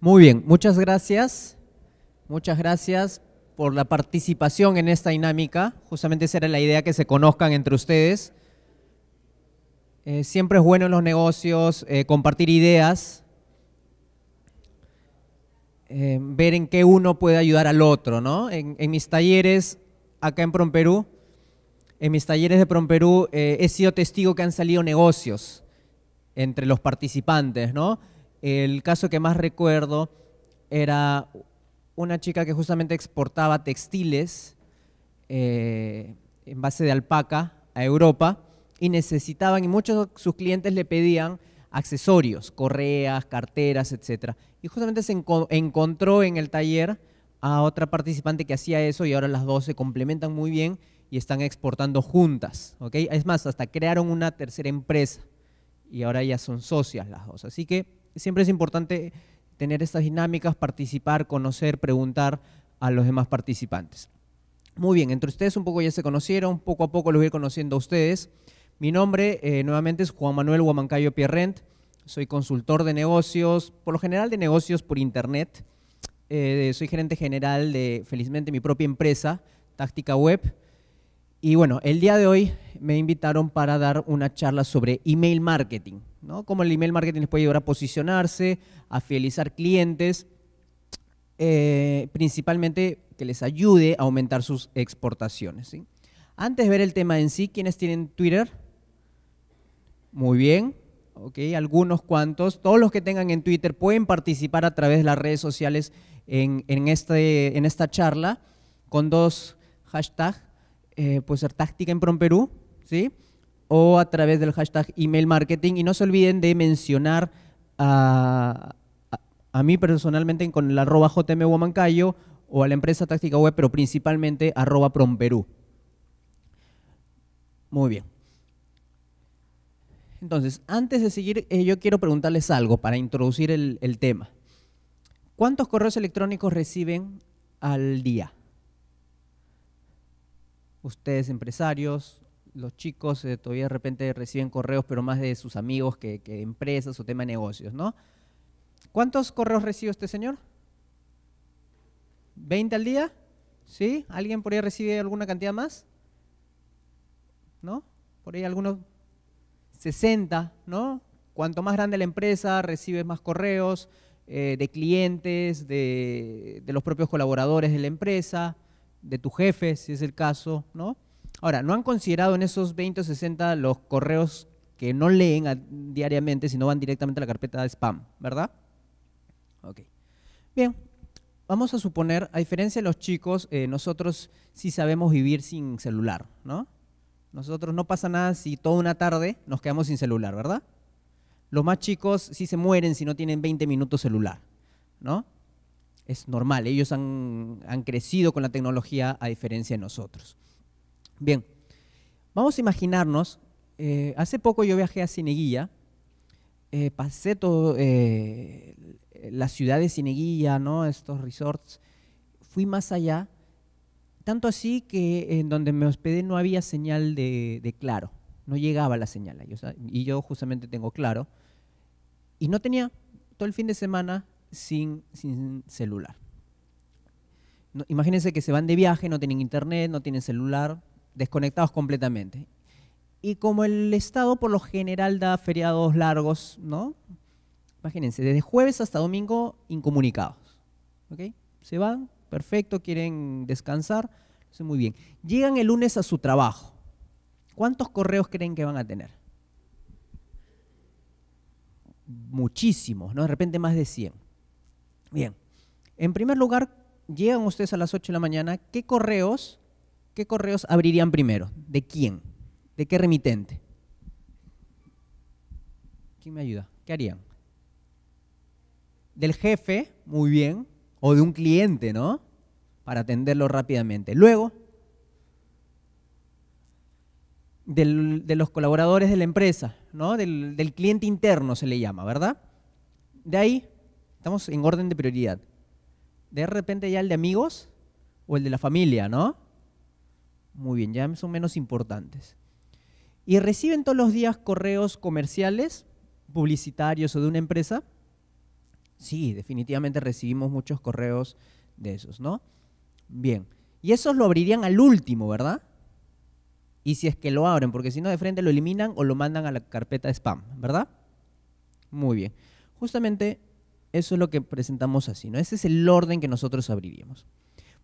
Muy bien, muchas gracias. Muchas gracias por la participación en esta dinámica. Justamente esa era la idea, que se conozcan entre ustedes. Eh, siempre es bueno en los negocios eh, compartir ideas, eh, ver en qué uno puede ayudar al otro. ¿no? En, en mis talleres, acá en Promperú, en mis talleres de Promperú he sido testigo que han salido negocios entre los participantes, ¿no? El caso que más recuerdo era una chica que justamente exportaba textiles eh, en base de alpaca a Europa y necesitaban, y muchos de sus clientes le pedían accesorios, correas, carteras, etc. Y justamente se encontró en el taller a otra participante que hacía eso y ahora las dos se complementan muy bien y están exportando juntas. Es más, hasta crearon una tercera empresa y ahora ya son socias las dos. Así que siempre es importante tener estas dinámicas, participar, conocer, preguntar a los demás participantes. Muy bien, entre ustedes un poco ya se conocieron, poco a poco los voy a ir conociendo a ustedes. Mi nombre eh, nuevamente es Juan Manuel Huamancayo Pierrent, soy consultor de negocios, por lo general de negocios por internet. Eh, soy gerente general de, felizmente, mi propia empresa, Táctica Web. Y bueno, el día de hoy me invitaron para dar una charla sobre email marketing, ¿no? Cómo el email marketing les puede ayudar a posicionarse, a fidelizar clientes, eh, principalmente que les ayude a aumentar sus exportaciones. Antes de ver el tema en sí, ¿quiénes tienen Twitter? Muy bien, ok, algunos cuantos. Todos los que tengan en Twitter pueden participar a través de las redes sociales en este, esta charla con dos hashtags eh, puede ser táctica en Prom Perú, ¿sí? O a través del hashtag email marketing. Y no se olviden de mencionar a, mí personalmente con el arroba jmwomancayo o a la empresa táctica web, pero principalmente arroba promperú. Muy bien. Entonces, antes de seguir, eh, yo quiero preguntarles algo para introducir el tema. ¿Cuántos correos electrónicos reciben al día? ustedes empresarios, los chicos eh, todavía de repente reciben correos, pero más de sus amigos que, empresas o tema de negocios, ¿no? ¿Cuántos correos recibe este señor? ¿20 al día? ¿Sí? ¿Alguien por ahí recibe alguna cantidad más? ¿No? Por ahí algunos 60, ¿no? Cuanto más grande la empresa, recibes más correos eh, de clientes, de los propios colaboradores de la empresa de tu jefe, si es el caso, ¿no? Ahora, no han considerado en esos 20 o 60 los correos que no leen diariamente, sino van directamente a la carpeta de spam, ¿verdad? Ok. Bien, vamos a suponer, a diferencia de los chicos, eh, nosotros sí sabemos vivir sin celular, ¿no? Nosotros no pasa nada si toda una tarde nos quedamos sin celular, ¿verdad? Los más chicos sí se mueren si no tienen 20 minutos celular, ¿no? es normal. Ellos han, han crecido con la tecnología a diferencia de nosotros. Bien, vamos a imaginarnos, eh, hace poco yo viajé a Cineguilla, eh, pasé todo, eh, la ciudad de Cineguilla, ¿no? estos resorts, fui más allá, tanto así que en donde me hospedé no había señal de, de claro, no llegaba la señal, y yo justamente tengo claro, y no tenía, todo el fin de semana sin, celular. imagínense que se van de viaje, no tienen internet, no tienen celular, desconectados completamente. Y como el Estado por lo general da feriados largos, ¿no? Imagínense, desde jueves hasta domingo incomunicados. ¿Ok? Se van, perfecto, quieren descansar, muy bien. Llegan el lunes a su trabajo. ¿Cuántos correos creen que van a tener? Muchísimos, ¿no? De repente más de 100. Bien, en primer lugar, llegan ustedes a las 8 de la mañana, ¿qué correos, qué correos abrirían primero? ¿De quién? ¿De qué remitente? ¿Quién me ayuda? ¿Qué harían? Del jefe, muy bien, o de un cliente, ¿no? Para atenderlo rápidamente. Luego, de los colaboradores de la empresa, ¿no? del cliente interno se le llama, ¿verdad? De ahí, Estamos en orden de prioridad. De repente ya el de amigos o el de la familia, ¿no? Muy bien, ya son menos importantes. Y reciben todos los días correos comerciales, publicitarios o de una empresa. Sí, definitivamente recibimos muchos correos de esos, ¿no? Bien. Y esos lo abrirían al último, ¿verdad? Y si es que lo abren, porque si no de frente lo eliminan o lo mandan a la carpeta de spam, ¿verdad? Muy bien. Justamente eso es lo que presentamos así, ¿no? Ese es el orden que nosotros abriríamos.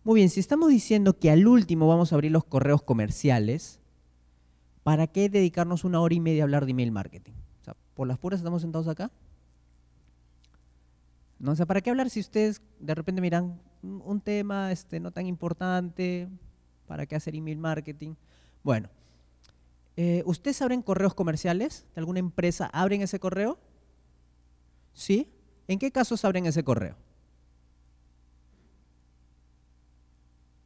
Muy bien, si estamos diciendo que al último vamos a abrir los correos comerciales, ¿para qué dedicarnos una hora y media a hablar de email marketing? O sea, ¿por las puras estamos sentados acá? No, sé ¿para qué hablar si ustedes de repente miran un tema este, no tan importante? ¿Para qué hacer email marketing? Bueno, eh, ¿ustedes abren correos comerciales de alguna empresa? ¿Abren ese correo? ¿Sí? ¿En qué casos abren ese correo?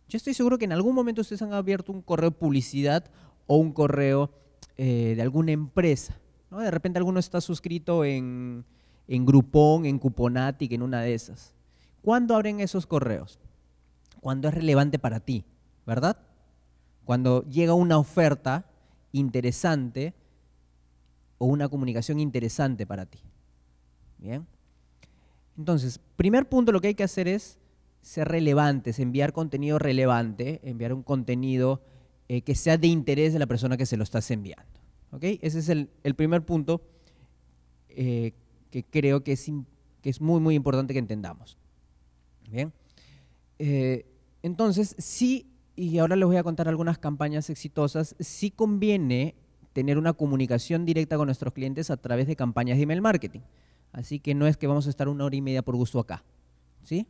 Yo estoy seguro que en algún momento ustedes han abierto un correo de publicidad o un correo eh, de alguna empresa. De repente alguno está suscrito en, en Groupon, en Cuponatic, en una de esas. ¿Cuándo abren esos correos? Cuando es relevante para ti, ¿verdad? Cuando llega una oferta interesante o una comunicación interesante para ti. ¿Bien? Entonces, primer punto, lo que hay que hacer es ser relevantes, enviar contenido relevante, enviar un contenido eh, que sea de interés de la persona que se lo estás enviando. Ese es el, primer punto eh, que creo que es, muy, muy importante que entendamos. Bien. Eh, entonces, sí, y ahora les voy a contar algunas campañas exitosas, sí conviene tener una comunicación directa con nuestros clientes a través de campañas de email marketing. Así que no es que vamos a estar una hora y media por gusto acá. ¿Sí?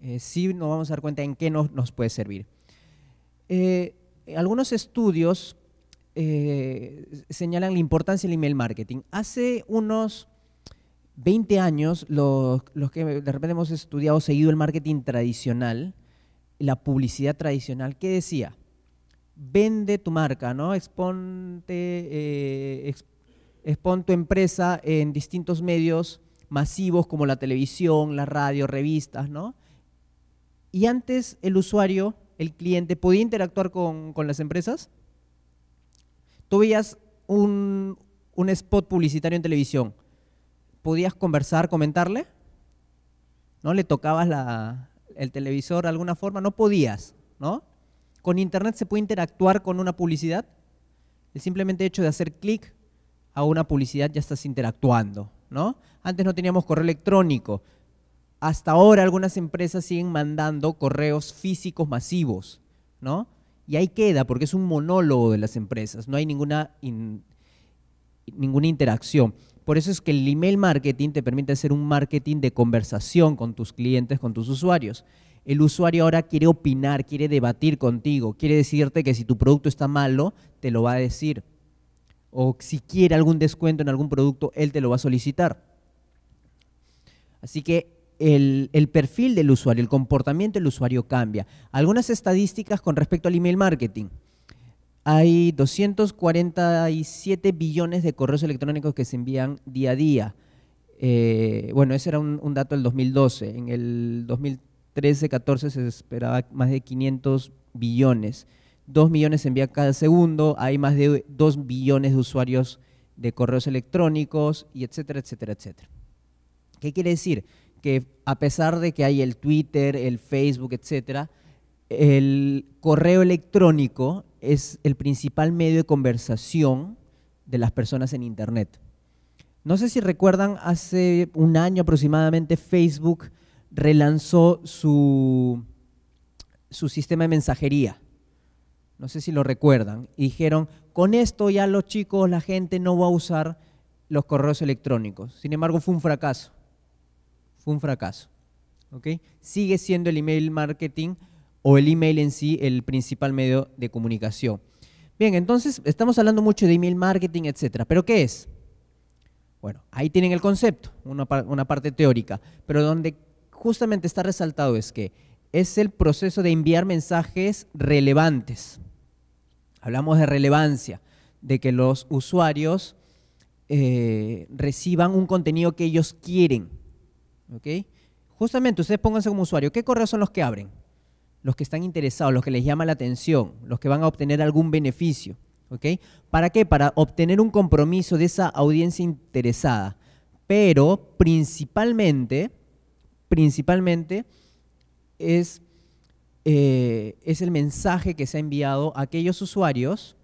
Eh, sí nos vamos a dar cuenta en qué nos puede servir. Eh, algunos estudios eh, señalan la importancia del email marketing. Hace unos 20 años, los, que de repente hemos estudiado seguido el marketing tradicional, la publicidad tradicional, ¿qué decía? Vende tu marca, ¿no? Exponte, expon tu empresa en distintos medios masivos como la televisión, la radio, revistas, ¿no? Y antes el usuario, el cliente, podía interactuar con, las empresas. Tú veías un, spot publicitario en televisión. ¿Podías conversar, comentarle? ¿No? ¿Le tocabas el televisor de alguna forma? No podías, ¿no? ¿Con internet se puede interactuar con una publicidad? El simplemente hecho de hacer clic a una publicidad ya estás interactuando, ¿no? Antes no teníamos correo electrónico. Hasta ahora algunas empresas siguen mandando correos físicos masivos, ¿no? Y ahí queda, porque es un monólogo de las empresas, no hay ninguna, ninguna interacción. Por eso es que el email marketing te permite hacer un marketing de conversación con tus clientes, con tus usuarios. El usuario ahora quiere opinar, quiere debatir contigo, quiere decirte que si tu producto está malo, te lo va a decir o si quiere algún descuento en algún producto, él te lo va a solicitar. Así que el, perfil del usuario, el comportamiento del usuario cambia. Algunas estadísticas con respecto al email marketing. Hay 247 billones de correos electrónicos que se envían día a día. Eh, bueno, ese era un, dato del 2012. En el 2013-14 se esperaba más de 500 billones. 2 millones envía envían cada segundo, hay más de 2 billones de usuarios de correos electrónicos, y etcétera, etcétera, etcétera. ¿Qué quiere decir? Que a pesar de que hay el Twitter, el Facebook, etcétera, el correo electrónico es el principal medio de conversación de las personas en Internet. No sé si recuerdan, hace un año aproximadamente Facebook relanzó su, su sistema de mensajería no sé si lo recuerdan, dijeron, con esto ya los chicos, la gente no va a usar los correos electrónicos. Sin embargo, fue un fracaso. Fue un fracaso. ¿OK? Sigue siendo el email marketing o el email en sí el principal medio de comunicación. Bien, entonces estamos hablando mucho de email marketing, etcétera, pero ¿qué es? Bueno, ahí tienen el concepto, una, una parte teórica, pero donde justamente está resaltado es que es el proceso de enviar mensajes relevantes Hablamos de relevancia, de que los usuarios eh, reciban un contenido que ellos quieren. Justamente, ustedes pónganse como usuario, ¿qué correos son los que abren? Los que están interesados, los que les llama la atención, los que van a obtener algún beneficio. ¿Para qué? Para obtener un compromiso de esa audiencia interesada. Pero principalmente, principalmente es eh, es el mensaje que se ha enviado a aquellos usuarios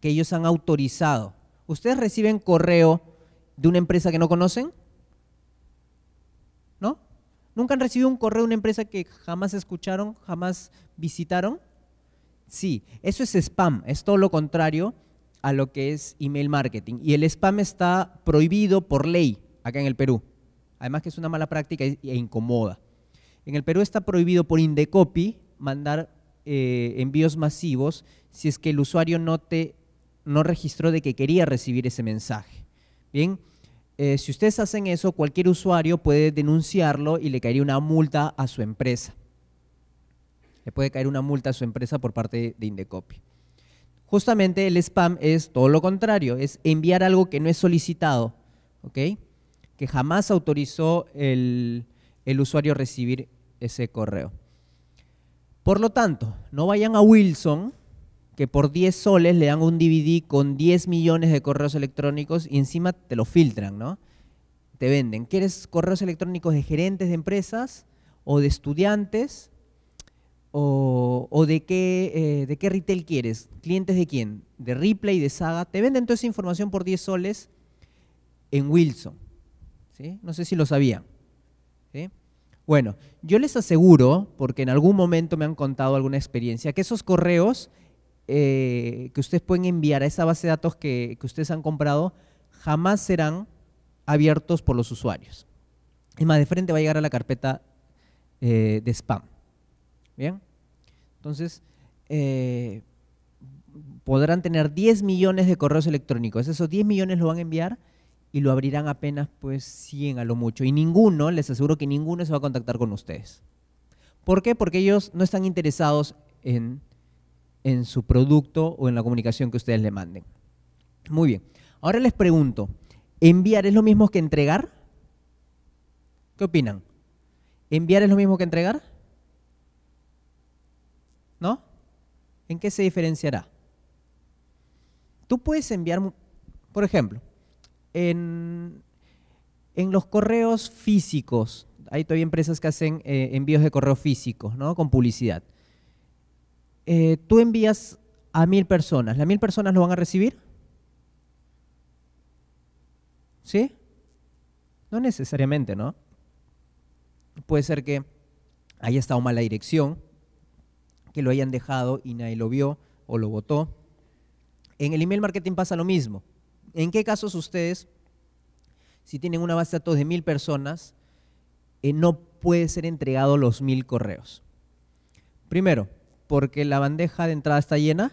que ellos han autorizado. ¿Ustedes reciben correo de una empresa que no conocen? ¿No? ¿Nunca han recibido un correo de una empresa que jamás escucharon, jamás visitaron? Sí, eso es spam, es todo lo contrario a lo que es email marketing. Y el spam está prohibido por ley acá en el Perú. Además que es una mala práctica e, e incomoda. En el Perú está prohibido por Indecopi mandar eh, envíos masivos si es que el usuario no, te, no registró de que quería recibir ese mensaje. Bien, eh, si ustedes hacen eso, cualquier usuario puede denunciarlo y le caería una multa a su empresa. Le puede caer una multa a su empresa por parte de Indecopi. Justamente el spam es todo lo contrario, es enviar algo que no es solicitado, ¿ok? Que jamás autorizó el, el usuario recibir ese correo. Por lo tanto, no vayan a Wilson, que por 10 soles le dan un DVD con 10 millones de correos electrónicos y encima te lo filtran, ¿no? Te venden. ¿Quieres correos electrónicos de gerentes de empresas o de estudiantes? ¿O, de, qué, eh, de qué retail quieres? ¿Clientes de quién? ¿De Ripley, de Saga? Te venden toda esa información por 10 soles en Wilson. ¿Sí? No sé si lo sabían. Bueno, yo les aseguro, porque en algún momento me han contado alguna experiencia, que esos correos eh, que ustedes pueden enviar a esa base de datos que, ustedes han comprado jamás serán abiertos por los usuarios. Es más, de frente va a llegar a la carpeta eh, de spam. ¿Bien? Entonces, eh, podrán tener 10 millones de correos electrónicos. Esos 10 millones lo van a enviar y lo abrirán apenas pues 100 a lo mucho. Y ninguno, les aseguro que ninguno se va a contactar con ustedes. ¿Por qué? Porque ellos no están interesados en, en su producto o en la comunicación que ustedes le manden. Muy bien. Ahora les pregunto, ¿enviar es lo mismo que entregar? ¿Qué opinan? ¿Enviar es lo mismo que entregar? ¿No? ¿En qué se diferenciará? Tú puedes enviar, por ejemplo, en, los correos físicos, hay todavía empresas que hacen eh, envíos de correo físicos, ¿no? Con publicidad. Eh, tú envías a mil personas, ¿las mil personas lo van a recibir? ¿Sí? No necesariamente, ¿no? Puede ser que haya estado mala dirección, que lo hayan dejado y nadie lo vio o lo votó. En el email marketing pasa lo mismo. ¿En qué casos ustedes, si tienen una base de datos de mil personas, eh, no puede ser entregado los mil correos? Primero, porque la bandeja de entrada está llena,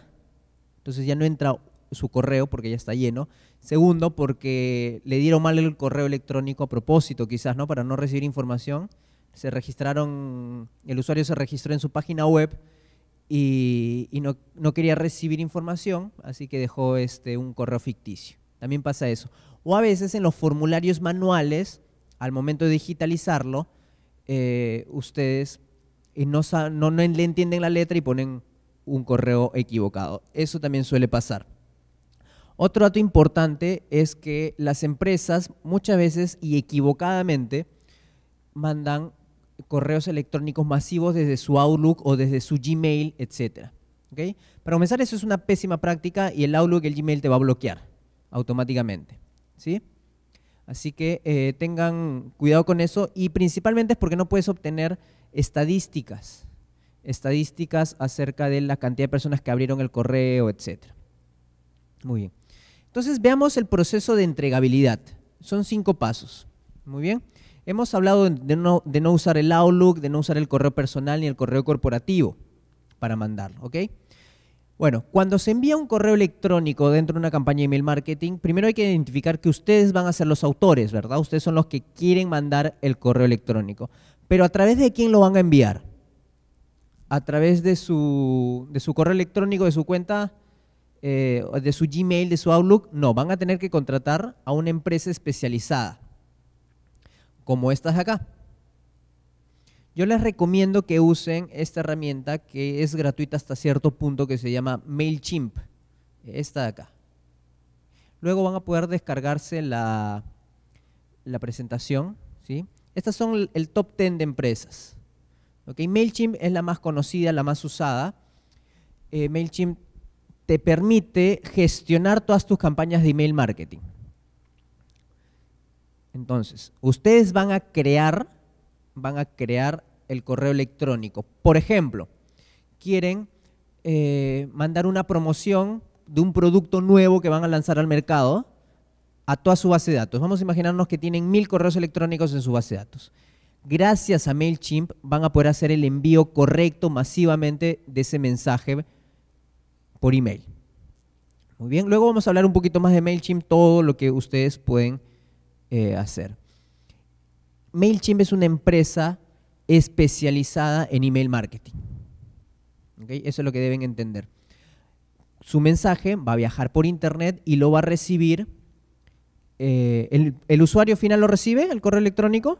entonces ya no entra su correo porque ya está lleno. Segundo, porque le dieron mal el correo electrónico a propósito, quizás, ¿no? Para no recibir información. Se registraron, el usuario se registró en su página web y, no, no, quería recibir información, así que dejó este, un correo ficticio. También pasa eso. O a veces en los formularios manuales, al momento de digitalizarlo, eh, ustedes eh, no, le entienden la letra y ponen un correo equivocado. Eso también suele pasar. Otro dato importante es que las empresas muchas veces y equivocadamente mandan correos electrónicos masivos desde su Outlook o desde su Gmail, etc. Para comenzar, eso es una pésima práctica y el Outlook y el Gmail te va a bloquear automáticamente. ¿sí? Así que eh, tengan cuidado con eso y principalmente es porque no puedes obtener estadísticas, estadísticas acerca de la cantidad de personas que abrieron el correo, etc. Muy bien. Entonces veamos el proceso de entregabilidad. Son cinco pasos. Muy bien. Hemos hablado de no, de no usar el Outlook, de no usar el correo personal ni el correo corporativo para mandarlo, ¿ok? Bueno, cuando se envía un correo electrónico dentro de una campaña de email marketing, primero hay que identificar que ustedes van a ser los autores, ¿verdad? Ustedes son los que quieren mandar el correo electrónico. Pero ¿a través de quién lo van a enviar? A través de su, de su correo electrónico, de su cuenta, eh, de su Gmail, de su Outlook. No, van a tener que contratar a una empresa especializada, como estas de acá. Yo les recomiendo que usen esta herramienta que es gratuita hasta cierto punto que se llama MailChimp. Esta de acá. Luego van a poder descargarse la, la presentación. ¿sí? Estas son el top 10 de empresas. ¿Okay? MailChimp es la más conocida, la más usada. Eh, MailChimp te permite gestionar todas tus campañas de email marketing. Entonces, ustedes van a crear van a crear el correo electrónico. Por ejemplo, quieren eh, mandar una promoción de un producto nuevo que van a lanzar al mercado a toda su base de datos. Vamos a imaginarnos que tienen mil correos electrónicos en su base de datos. Gracias a MailChimp van a poder hacer el envío correcto masivamente de ese mensaje por email. Muy bien, luego vamos a hablar un poquito más de MailChimp, todo lo que ustedes pueden eh, hacer. MailChimp es una empresa especializada en email marketing. Eso es lo que deben entender. Su mensaje va a viajar por internet y lo va a recibir. Eh, el, ¿El usuario final lo recibe, el correo electrónico?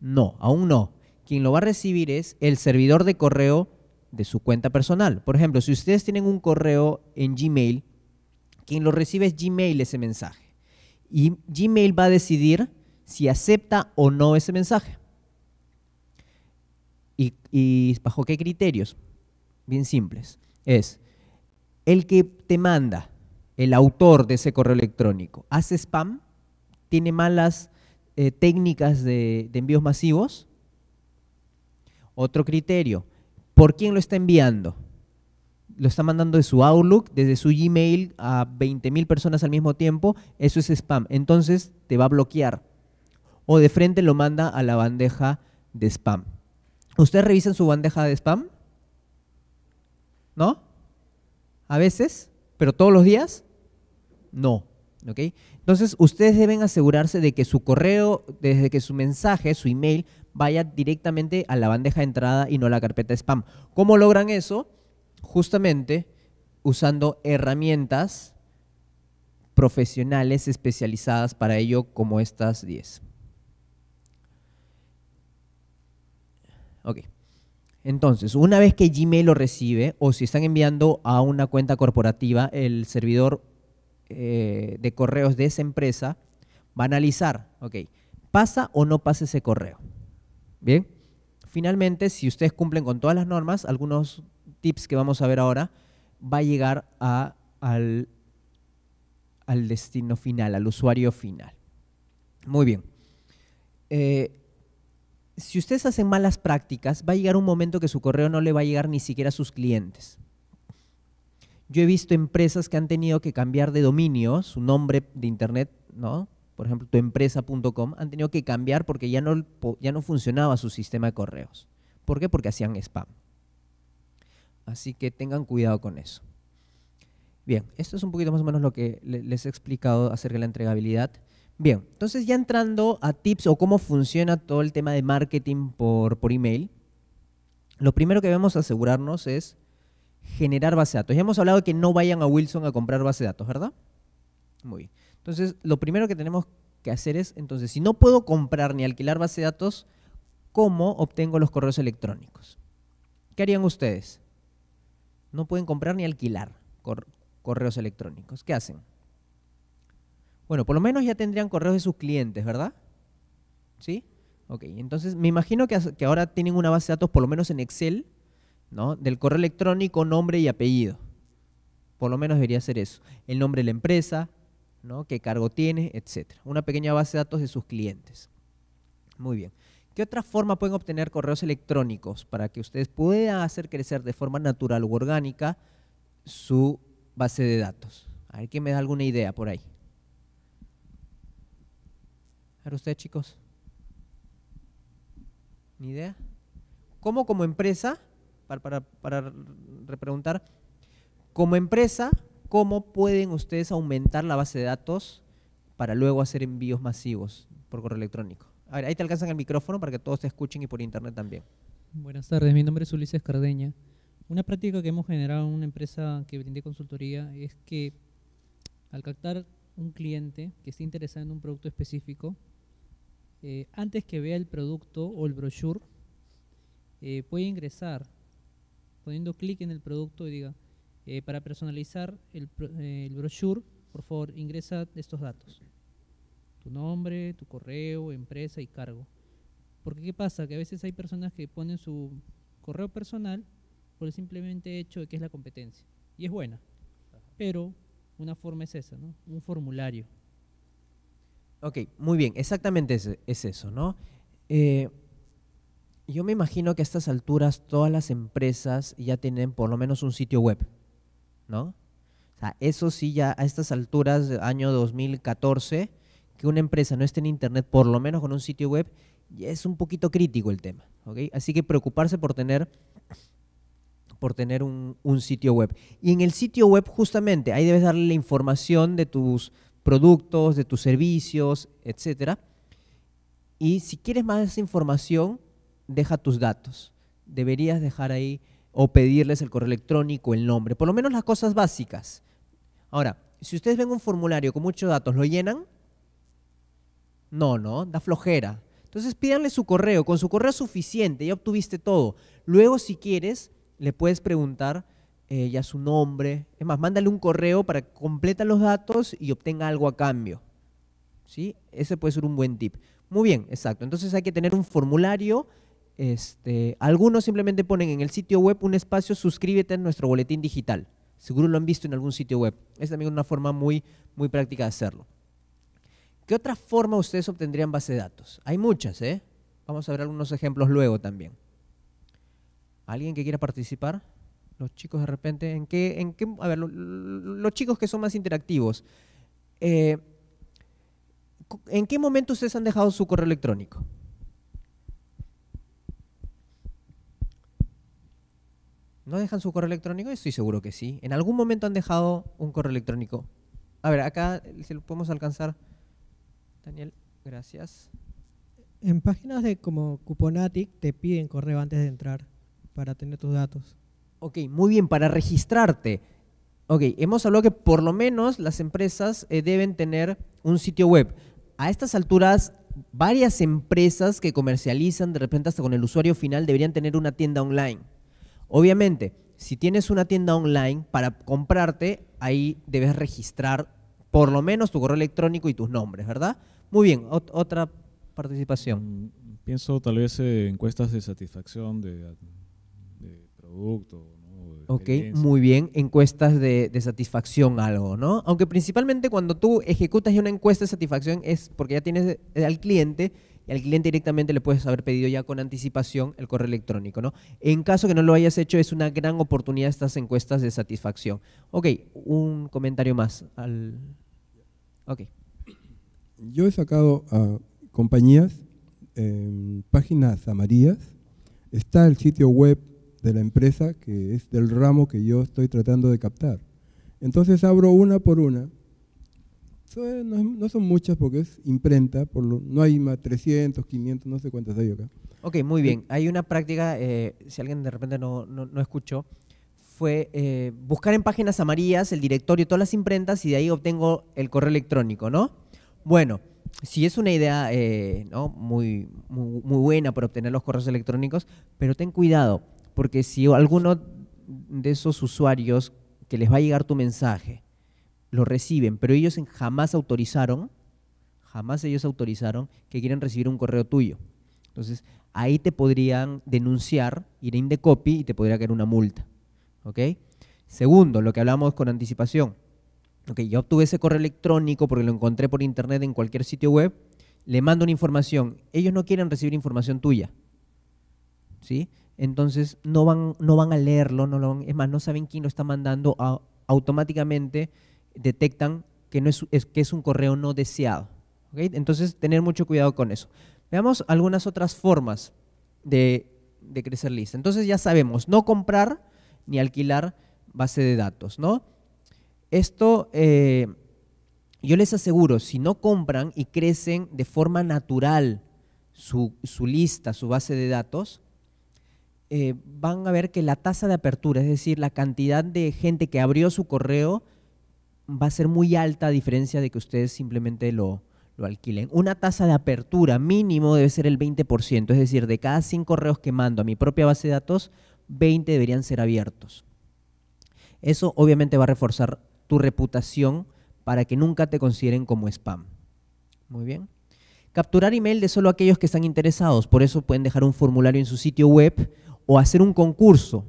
No, aún no. Quien lo va a recibir es el servidor de correo de su cuenta personal. Por ejemplo, si ustedes tienen un correo en Gmail, quien lo recibe es Gmail ese mensaje. Y Gmail va a decidir si acepta o no ese mensaje. ¿Y, bajo qué criterios? Bien simples. Es el que te manda, el autor de ese correo electrónico, hace spam, tiene malas eh, técnicas de, de envíos masivos. Otro criterio, ¿por quién lo está enviando? lo está mandando de su Outlook, desde su Gmail a 20.000 personas al mismo tiempo, eso es spam. Entonces te va a bloquear o de frente lo manda a la bandeja de spam. ¿Ustedes revisan su bandeja de spam? ¿No? A veces, pero todos los días? No. ¿Okay? Entonces, ustedes deben asegurarse de que su correo, desde que su mensaje, su email, vaya directamente a la bandeja de entrada y no a la carpeta de spam. ¿Cómo logran eso? Justamente usando herramientas profesionales especializadas para ello como estas 10. Ok. Entonces, una vez que Gmail lo recibe, o si están enviando a una cuenta corporativa, el servidor eh, de correos de esa empresa va a analizar, ok, pasa o no pasa ese correo. Bien. Finalmente, si ustedes cumplen con todas las normas, algunos tips que vamos a ver ahora, va a llegar a, al, al destino final, al usuario final. Muy bien. Eh, si ustedes hacen malas prácticas, va a llegar un momento que su correo no le va a llegar ni siquiera a sus clientes. Yo he visto empresas que han tenido que cambiar de dominio, su nombre de internet, ¿no? Por ejemplo, tuempresa.com, han tenido que cambiar porque ya no, ya no funcionaba su sistema de correos. ¿Por qué? Porque hacían spam. Así que tengan cuidado con eso. Bien, esto es un poquito más o menos lo que les he explicado acerca de la entregabilidad. Bien, entonces ya entrando a tips o cómo funciona todo el tema de marketing por, por email, lo primero que debemos asegurarnos es generar base de datos. Ya hemos hablado de que no vayan a Wilson a comprar base de datos, ¿verdad? Muy bien. Entonces, lo primero que tenemos que hacer es, entonces, si no puedo comprar ni alquilar base de datos, ¿cómo obtengo los correos electrónicos? ¿Qué harían ustedes? No pueden comprar ni alquilar correos electrónicos. ¿Qué hacen? Bueno, por lo menos ya tendrían correos de sus clientes, ¿verdad? ¿Sí? Ok, entonces me imagino que, ahora tienen una base de datos, por lo menos en Excel, ¿no? Del correo electrónico, nombre y apellido. Por lo menos debería ser eso. El nombre de la empresa, ¿no? qué cargo tiene, etcétera. Una pequeña base de datos de sus clientes. Muy bien. ¿Qué otra forma pueden obtener correos electrónicos para que ustedes puedan hacer crecer de forma natural u orgánica su base de datos? A ver, qué me da alguna idea por ahí? A ver ustedes, chicos. ¿Ni idea? ¿Cómo como empresa, para, para, repreguntar, como empresa, cómo pueden ustedes aumentar la base de datos para luego hacer envíos masivos por correo electrónico? A ver, ahí te alcanzan el micrófono para que todos te escuchen y por internet también. Buenas tardes, mi nombre es Ulises Cardeña. Una práctica que hemos generado en una empresa que brindé consultoría es que al captar un cliente que esté interesado en un producto específico, eh, antes que vea el producto o el brochure, eh, puede ingresar poniendo clic en el producto y diga, eh, para personalizar el, el, brochure, por favor, ingresa estos datos. Tu nombre, tu correo, empresa y cargo. Porque ¿qué pasa? Que a veces hay personas que ponen su correo personal por el simplemente hecho de que es la competencia. Y es buena. Pero una forma es esa, ¿no? Un formulario. Ok, muy bien, exactamente es, eso, ¿no? Eh, yo me imagino que a estas alturas todas las empresas ya tienen por lo menos un sitio web, ¿no? O sea, eso sí ya a estas alturas, año 2014, que una empresa no esté en internet por lo menos con un sitio web, ya es un poquito crítico el tema, ¿ok? Así que preocuparse por tener por tener un, sitio web. Y en el sitio web justamente ahí debes darle la información de tus productos, de tus servicios, etc. Y si quieres más información, deja tus datos. Deberías dejar ahí o pedirles el correo electrónico, el nombre, por lo menos las cosas básicas. Ahora, si ustedes ven un formulario con muchos datos, ¿lo llenan? No, no, da flojera. Entonces pídanle su correo, con su correo suficiente, ya obtuviste todo. Luego si quieres, le puedes preguntar eh, ya su nombre. Es más, mándale un correo para que completa los datos y obtenga algo a cambio. ¿Sí? Ese puede ser un buen tip. Muy bien, exacto. Entonces hay que tener un formulario. Este, algunos simplemente ponen en el sitio web un espacio, suscríbete a nuestro boletín digital. Seguro lo han visto en algún sitio web. Es también una forma muy, muy práctica de hacerlo. ¿Qué otra forma ustedes obtendrían base de datos? Hay muchas, ¿eh? Vamos a ver algunos ejemplos luego también. ¿Alguien que quiera participar? Los chicos de repente, ¿en qué? En a ver, los chicos que son más interactivos, eh, ¿en qué momento ustedes han dejado su correo electrónico? ¿No dejan su correo electrónico? Estoy seguro que sí. En algún momento han dejado un correo electrónico. A ver, acá si lo podemos alcanzar. Daniel, gracias. En páginas de como Cuponatic te piden correo antes de entrar para tener tus datos. Ok, muy bien, para registrarte. Ok, hemos hablado que por lo menos las empresas eh, deben tener un sitio web. A estas alturas, varias empresas que comercializan de repente hasta con el usuario final deberían tener una tienda online. Obviamente, si tienes una tienda online para comprarte, ahí debes registrar por lo menos tu correo electrónico y tus nombres, ¿verdad? Muy bien, otra participación. Mm, pienso tal vez eh, encuestas de satisfacción de Ok, muy bien. Encuestas de, de, satisfacción, algo, ¿no? Aunque principalmente cuando tú ejecutas una encuesta de satisfacción es porque ya tienes eh, al cliente y al cliente directamente le puedes haber pedido ya con anticipación el correo electrónico, ¿no? En caso que no lo hayas hecho, es una gran oportunidad estas encuestas de satisfacción. Ok, un comentario más. Al... Ok. Yo he sacado a compañías, em, páginas amarillas, está el sitio web de la empresa que es del ramo que yo estoy tratando de captar. Entonces abro una por una. Eh, no, son muchas porque es imprenta, por no hay más 300, 500, no sé cuántas hay acá. Ok, muy bien. Hay una práctica, eh, si alguien de repente no, no, escuchó, fue eh, buscar en páginas amarillas el directorio, de todas las imprentas y de ahí obtengo el correo electrónico, ¿no? Bueno, si es una idea ¿no? Muy, muy, muy buena para obtener los correos electrónicos, pero ten cuidado, porque si alguno de esos usuarios que les va a llegar tu mensaje lo reciben, pero ellos jamás autorizaron, jamás ellos autorizaron que quieran recibir un correo tuyo. Entonces, ahí te podrían denunciar, ir a copy y te podría caer una multa. ¿Ok? Segundo, lo que hablamos con anticipación. Ok, yo obtuve ese correo electrónico porque lo encontré por internet en cualquier sitio web, le mando una información. Ellos no quieren recibir información tuya. ¿Sí? entonces no van, a leerlo, no es más, no saben quién lo está mandando, automáticamente detectan que, es, que es un correo no deseado. Entonces, tener mucho cuidado con eso. Veamos algunas otras formas de, crecer lista. Entonces ya sabemos, no comprar ni alquilar base de datos, Esto, eh, yo les aseguro, si no compran y crecen de forma natural su lista, su base de datos, eh, van a ver que la tasa de apertura, es decir, la cantidad de gente que abrió su correo, va a ser muy alta a diferencia de que ustedes simplemente lo, lo alquilen. Una tasa de apertura mínimo debe ser el 20%, es decir, de cada 100 correos que mando a mi propia base de datos, 20 deberían ser abiertos. Eso obviamente va a reforzar tu reputación para que nunca te consideren como spam. Muy bien. Capturar email de solo aquellos que están interesados, por eso pueden dejar un formulario en su sitio web o hacer un concurso.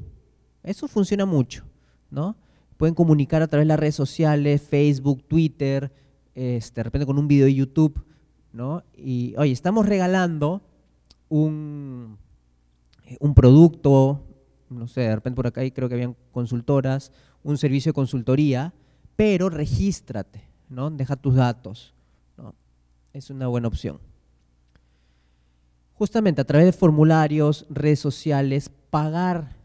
Eso funciona mucho, ¿no? Pueden comunicar a través de las redes sociales, Facebook, Twitter, este, de repente con un video de YouTube, ¿no? Y, oye, estamos regalando un, un producto, no sé, de repente por acá creo que habían consultoras, un servicio de consultoría, pero regístrate, ¿no? Deja tus datos, Es una buena opción justamente a través de formularios, redes sociales, pagar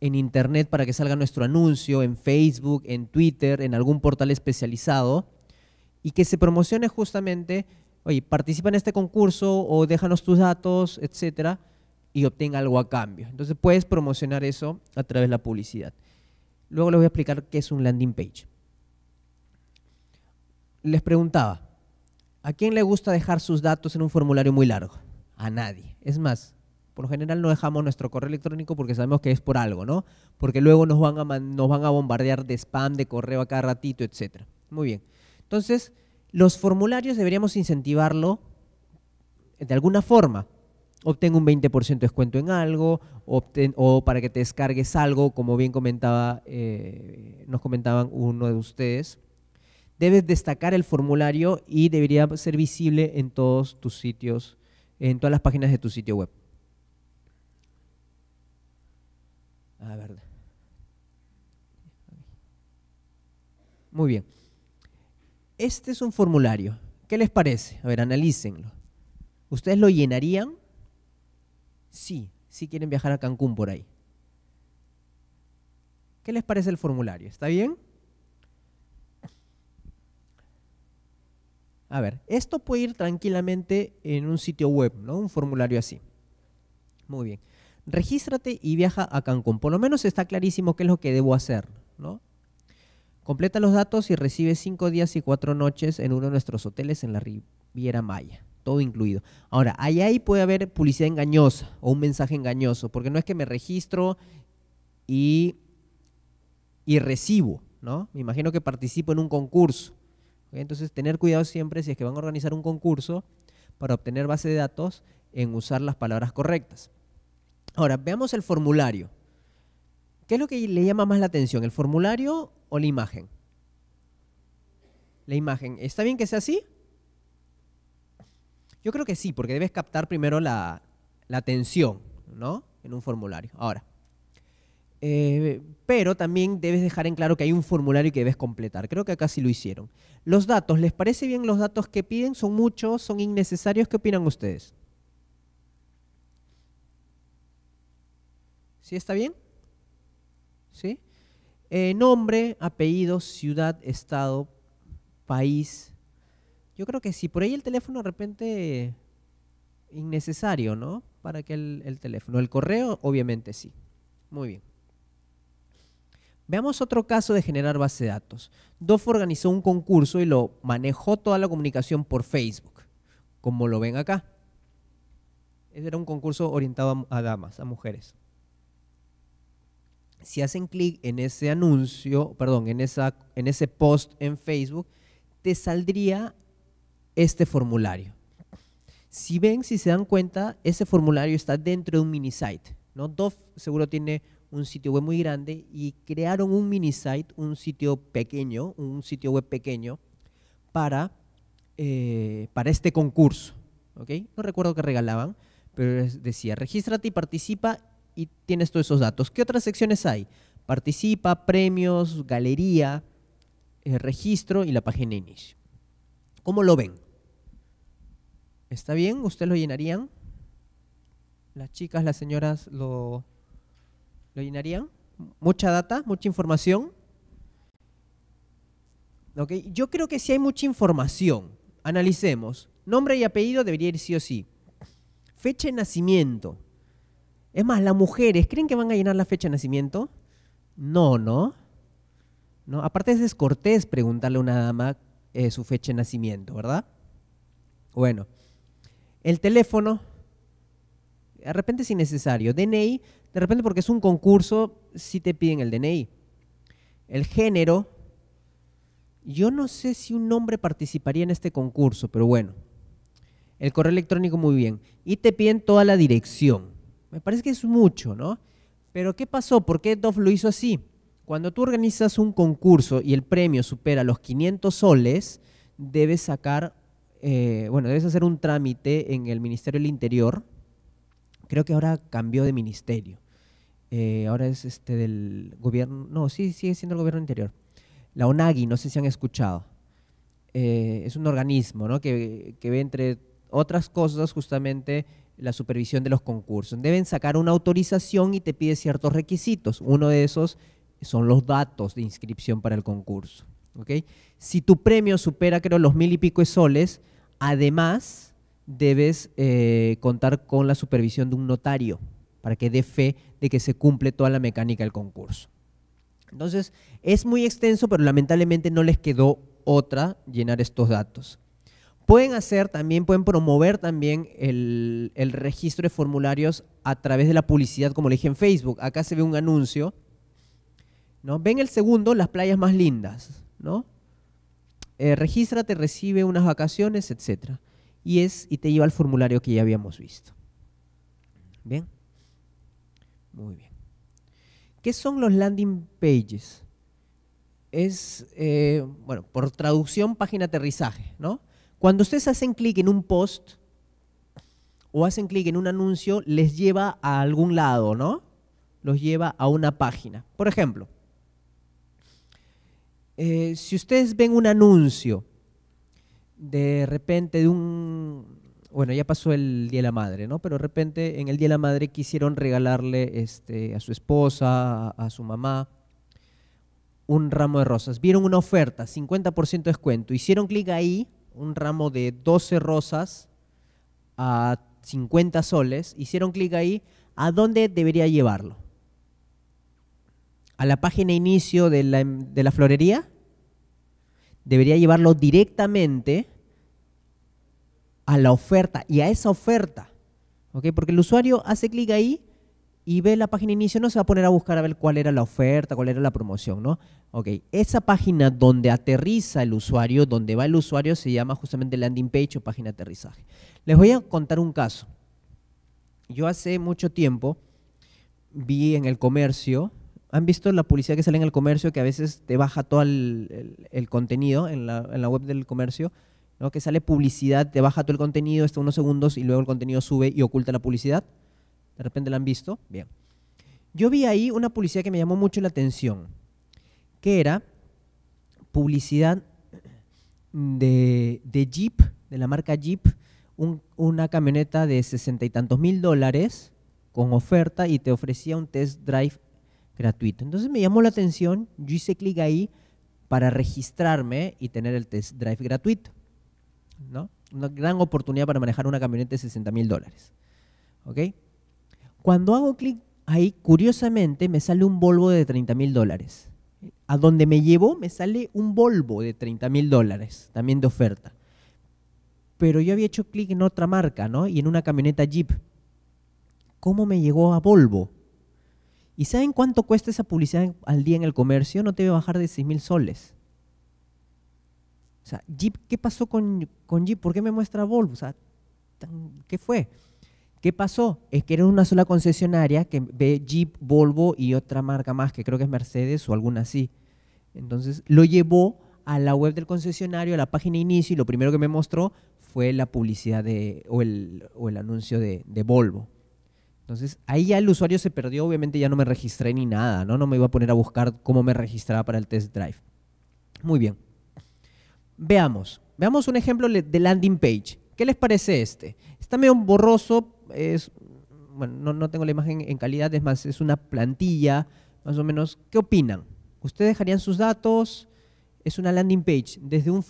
en Internet para que salga nuestro anuncio, en Facebook, en Twitter, en algún portal especializado, y que se promocione justamente, oye, participa en este concurso o déjanos tus datos, etcétera, y obtenga algo a cambio. Entonces puedes promocionar eso a través de la publicidad. Luego les voy a explicar qué es un landing page. Les preguntaba, ¿a quién le gusta dejar sus datos en un formulario muy largo? a nadie. Es más, por lo general no dejamos nuestro correo electrónico porque sabemos que es por algo, ¿no? Porque luego nos van a, nos van a bombardear de spam, de correo a cada ratito, etc. Muy bien. Entonces, los formularios deberíamos incentivarlo de alguna forma. Obtén un 20% descuento en algo, o para que te descargues algo, como bien comentaba, eh, nos comentaban uno de ustedes. Debes destacar el formulario y debería ser visible en todos tus sitios en todas las páginas de tu sitio web. Muy bien. Este es un formulario. ¿Qué les parece? A ver, analícenlo. ¿Ustedes lo llenarían? Sí, si quieren viajar a Cancún por ahí. ¿Qué les parece el formulario? ¿Está bien? A ver, esto puede ir tranquilamente en un sitio web, ¿no? Un formulario así. Muy bien. Regístrate y viaja a Cancún. Por lo menos está clarísimo qué es lo que debo hacer, ¿no? Completa los datos y recibe cinco días y cuatro noches en uno de nuestros hoteles en la Riviera Maya. Todo incluido. Ahora, ahí, ahí puede haber publicidad engañosa o un mensaje engañoso, porque no es que me registro y, y recibo, ¿no? Me imagino que participo en un concurso entonces, tener cuidado siempre si es que van a organizar un concurso para obtener base de datos en usar las palabras correctas. Ahora, veamos el formulario. ¿Qué es lo que le llama más la atención, el formulario o la imagen? La imagen. ¿Está bien que sea así? Yo creo que sí, porque debes captar primero la, la atención, ¿no? En un formulario. Ahora, eh, pero también debes dejar en claro que hay un formulario que debes completar. Creo que acá sí lo hicieron. Los datos, ¿les parece bien los datos que piden? ¿Son muchos? ¿Son innecesarios? ¿Qué opinan ustedes? ¿Sí está bien? ¿Sí? Eh, nombre, apellido, ciudad, estado, país. Yo creo que sí. Por ahí el teléfono de repente innecesario, ¿no? Para que el teléfono. El correo, obviamente sí. Muy bien. Veamos otro caso de generar base de datos. DOF organizó un concurso y lo manejó toda la comunicación por Facebook, como lo ven acá. Era un concurso orientado a, damas, a mujeres. Si hacen clic en ese anuncio, perdón, en, ese post en Facebook, te saldría este formulario. Si ven, si se dan cuenta, ese formulario está dentro de un mini site. ¿no? Dove seguro tiene un sitio web muy grande y crearon un mini site, un sitio pequeño, un sitio web pequeño para, eh, para este concurso. ¿okay? No recuerdo qué regalaban, pero decía, regístrate y participa y tienes todos esos datos. ¿Qué otras secciones hay? Participa, premios, galería, eh, registro y la página inicio. ¿Cómo lo ven? ¿Está bien? ¿Ustedes lo llenarían? Las chicas, las señoras lo, ¿Lo llenarían? Mucha data, mucha información. Okay. Yo creo que si hay mucha información, analicemos. Nombre y apellido debería ir sí o sí. Fecha de nacimiento. Es más, las mujeres, ¿creen que van a llenar la fecha de nacimiento? No, no. ¿No? Aparte es descortés preguntarle a una dama eh, su fecha de nacimiento, ¿verdad? Bueno, el teléfono, de repente es innecesario. DNI de repente porque es un concurso, sí te piden el DNI. El género, yo no sé si un hombre participaría en este concurso, pero bueno. El correo electrónico muy bien. Y te piden toda la dirección. Me parece que es mucho, ¿no? Pero ¿qué pasó? ¿Por qué DoF lo hizo así? Cuando tú organizas un concurso y el premio supera los 500 soles, debes sacar, eh, bueno, debes hacer un trámite en el Ministerio del Interior. Creo que ahora cambió de ministerio. Eh, ahora es este del gobierno, no, sí, sigue siendo el gobierno interior. La ONAGI, no sé si han escuchado. Eh, es un organismo ¿no? que, ve, entre otras cosas, justamente la supervisión de los concursos. Deben sacar una autorización y te pide ciertos requisitos. Uno de esos son los datos de inscripción para el concurso. Si tu premio supera, creo, los mil y pico de soles, además debes eh, contar con la supervisión de un notario para que dé fe de que se cumple toda la mecánica del concurso. Entonces, es muy extenso, pero lamentablemente no les quedó otra llenar estos datos. Pueden hacer también, pueden promover también el, registro de formularios a través de la publicidad, como le dije en Facebook. Acá se ve un anuncio. ¿no? Ven el segundo, las playas más lindas. ¿no? Eh, regístrate, recibe unas vacaciones, etc. Y, es, y te lleva al formulario que ya habíamos visto. Bien. Muy bien. ¿Qué son los landing pages? Es, eh, bueno, por traducción, página aterrizaje, ¿no? Cuando ustedes hacen clic en un post o hacen clic en un anuncio, les lleva a algún lado, ¿no? Los lleva a una página. Por ejemplo, eh, si ustedes ven un anuncio de repente de un bueno, ya pasó el Día de la Madre, ¿no? Pero de repente en el Día de la Madre quisieron regalarle este, a su esposa, a, su mamá, un ramo de rosas. Vieron una oferta, 50% de descuento. Hicieron clic ahí, un ramo de 12 rosas a 50 soles. Hicieron clic ahí, ¿a dónde debería llevarlo? ¿A la página inicio de la, de la florería? Debería llevarlo directamente a la oferta y a esa oferta. ¿ok? Porque el usuario hace clic ahí y ve la página inicial, inicio, no se va a poner a buscar a ver cuál era la oferta, cuál era la promoción, ¿no? Ok, esa página donde aterriza el usuario, donde va el usuario, se llama justamente landing page o página de aterrizaje. Les voy a contar un caso. Yo hace mucho tiempo vi en el comercio, ¿han visto la publicidad que sale en el comercio que a veces te baja todo el, contenido en la web del comercio? ¿no? que sale publicidad, te baja todo el contenido, está unos segundos y luego el contenido sube y oculta la publicidad. De repente la han visto. Bien. Yo vi ahí una publicidad que me llamó mucho la atención, que era publicidad de, Jeep, de la marca Jeep, una camioneta de sesenta y tantos mil dólares con oferta y te ofrecía un test drive gratuito. Entonces me llamó la atención, yo hice clic ahí para registrarme y tener el test drive gratuito. Una gran oportunidad para manejar una camioneta de 60 mil dólares. ¿Ok? Cuando hago clic ahí, curiosamente, me sale un Volvo de 30 mil dólares. A donde me llevo me sale un Volvo de 30 mil dólares, también de oferta. Pero yo había hecho clic en otra marca, ¿no? Y en una camioneta Jeep. ¿Cómo me llegó a Volvo? ¿Y saben cuánto cuesta esa publicidad al día en el comercio? No te voy a bajar de 6 mil soles. O sea, Jeep, ¿qué pasó con, con Jeep? ¿Por qué me muestra Volvo? O sea, ¿qué fue? ¿Qué pasó? Es que era una sola concesionaria que ve Jeep, Volvo y otra marca más, que creo que es Mercedes o alguna así. Entonces lo llevó a la web del concesionario, a la página de inicio, y lo primero que me mostró fue la publicidad de, o, el, anuncio de, Volvo. Entonces ahí ya el usuario se perdió, obviamente ya no me registré ni nada, ¿no? no me iba a poner a buscar cómo me registraba para el test drive. Muy bien. Veamos, veamos un ejemplo de landing page. ¿Qué les parece este? Está medio borroso, bueno, no, tengo la imagen en calidad, es más, es una plantilla, más o menos. ¿Qué opinan? ¿Ustedes dejarían sus datos? Es una landing page. Desde un,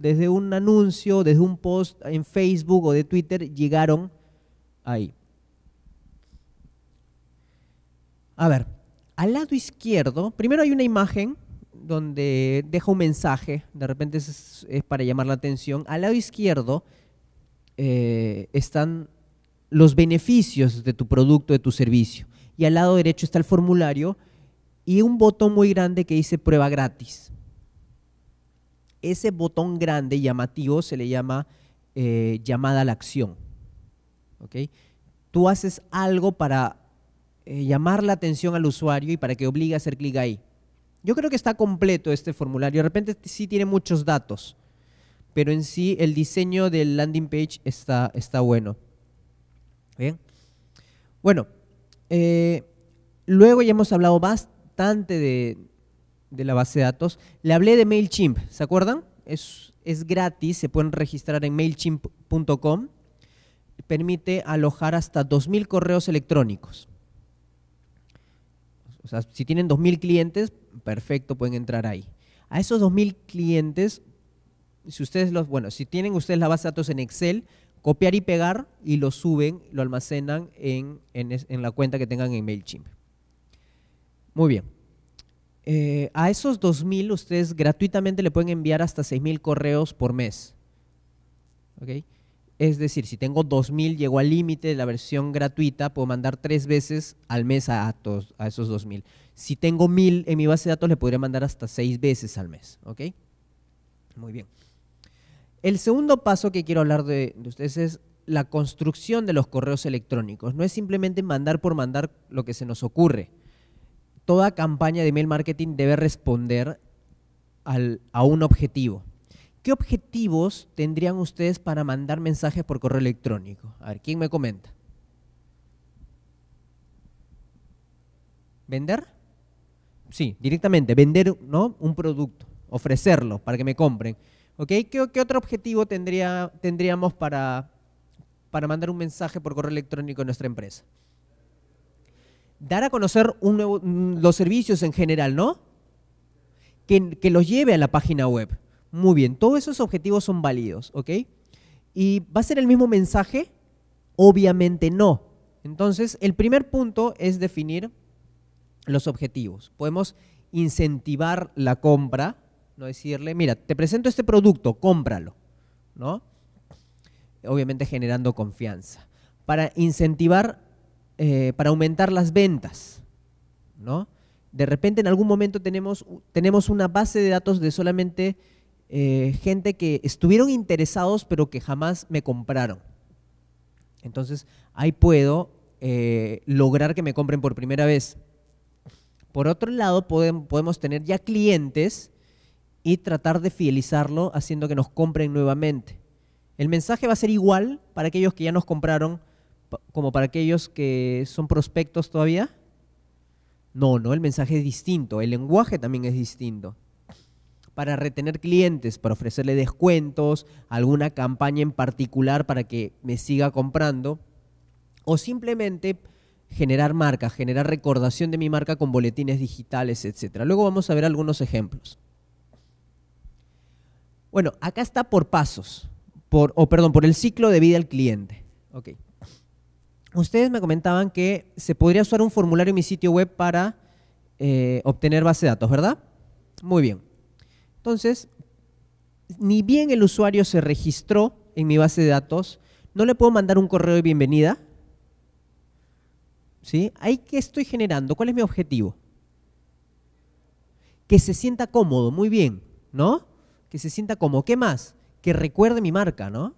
desde un anuncio, desde un post en Facebook o de Twitter, llegaron ahí. A ver, al lado izquierdo, primero hay una imagen donde deja un mensaje, de repente es, para llamar la atención. Al lado izquierdo eh, están los beneficios de tu producto, de tu servicio. Y al lado derecho está el formulario y un botón muy grande que dice prueba gratis. Ese botón grande, llamativo, se le llama eh, llamada a la acción. ¿Okay? Tú haces algo para eh, llamar la atención al usuario y para que obligue a hacer clic ahí. Yo creo que está completo este formulario. De repente sí tiene muchos datos, pero en sí el diseño del landing page está, está bueno. Bien. Bueno, eh, luego ya hemos hablado bastante de, la base de datos. Le hablé de MailChimp, ¿se acuerdan? Es, es gratis, se pueden registrar en mailchimp.com. Permite alojar hasta 2.000 correos electrónicos. O sea, si tienen 2.000 clientes, perfecto, pueden entrar ahí. A esos 2.000 clientes, si ustedes los, bueno, si tienen ustedes la base de datos en Excel, copiar y pegar y lo suben, lo almacenan en, la cuenta que tengan en MailChimp. Muy bien. Eh, a esos 2.000 ustedes gratuitamente le pueden enviar hasta 6.000 correos por mes. ¿Ok? Es decir, si tengo 2.000, llego al límite de la versión gratuita, puedo mandar tres veces al mes a, a esos 2.000. Si tengo 1.000 en mi base de datos, le podría mandar hasta seis veces al mes. ¿Ok? Muy bien. El segundo paso que quiero hablar de, ustedes es la construcción de los correos electrónicos. No es simplemente mandar por mandar lo que se nos ocurre. Toda campaña de email marketing debe responder a un objetivo. ¿Qué objetivos tendrían ustedes para mandar mensajes por correo electrónico? A ver, ¿quién me comenta? ¿Vender? Sí, directamente, vender un producto, ofrecerlo para que me compren. ¿Ok? ¿Qué, otro objetivo tendría, tendríamos para, para mandar un mensaje por correo electrónico a nuestra empresa? Dar a conocer mm, los servicios en general, ¿no? Que, que los lleve a la página web. Muy bien, todos esos objetivos son válidos, ¿ok? ¿Y va a ser el mismo mensaje? Obviamente no. Entonces, el primer punto es definir los objetivos. Podemos incentivar la compra, no decirle, mira, te presento este producto, cómpralo, ¿no? Obviamente generando confianza. Para incentivar, eh, para aumentar las ventas, ¿no? De repente en algún momento tenemos, tenemos una base de datos de solamente eh, gente que estuvieron interesados pero que jamás me compraron. Entonces ahí puedo eh, lograr que me compren por primera vez. Por otro lado, podemos, podemos tener ya clientes y tratar de fidelizarlo haciendo que nos compren nuevamente. El mensaje va a ser igual para aquellos que ya nos compraron como para aquellos que son prospectos todavía. No, no, el mensaje es distinto, el lenguaje también es distinto para retener clientes, para ofrecerle descuentos, alguna campaña en particular para que me siga comprando, o simplemente generar marca, generar recordación de mi marca con boletines digitales, etc. Luego vamos a ver algunos ejemplos. Bueno, acá está por pasos, por, o perdón, por el ciclo de vida del cliente. Okay. Ustedes me comentaban que se podría usar un formulario en mi sitio web para eh, obtener base de datos, ¿verdad? Muy bien. Entonces, ni bien el usuario se registró en mi base de datos, no le puedo mandar un correo de bienvenida. ¿Sí? Ahí qué estoy generando, ¿cuál es mi objetivo? Que se sienta cómodo, muy bien, ¿no? Que se sienta cómodo. ¿Qué más? Que recuerde mi marca, ¿no?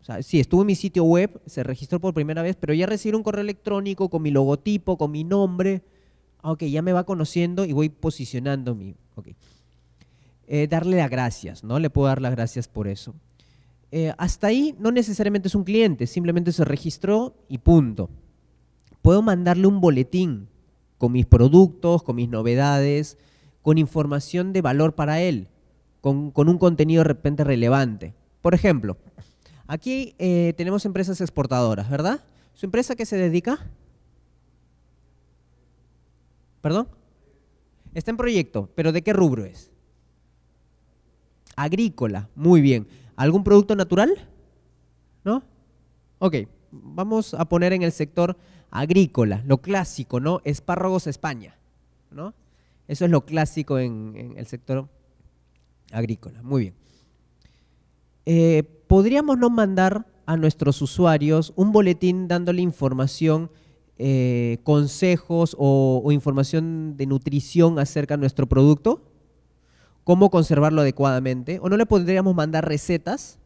O sea, sí, estuvo en mi sitio web, se registró por primera vez, pero ya recibí un correo electrónico con mi logotipo, con mi nombre. Ah, ok, ya me va conociendo y voy posicionando mi. Okay. Eh, darle las gracias, ¿no? Le puedo dar las gracias por eso. Eh, hasta ahí no necesariamente es un cliente, simplemente se registró y punto. Puedo mandarle un boletín con mis productos, con mis novedades, con información de valor para él, con, un contenido de repente relevante. Por ejemplo, aquí eh, tenemos empresas exportadoras, ¿verdad? ¿Su empresa qué se dedica? ¿Perdón? Está en proyecto, pero ¿de qué rubro es? Agrícola, muy bien. ¿Algún producto natural? ¿No? Ok, vamos a poner en el sector agrícola, lo clásico, ¿no? Espárragos España, ¿no? Eso es lo clásico en, el sector agrícola, muy bien. Eh, ¿Podríamos no mandar a nuestros usuarios un boletín dándole información, eh, consejos o, o información de nutrición acerca de nuestro producto? cómo conservarlo adecuadamente. ¿O no le podríamos mandar recetas?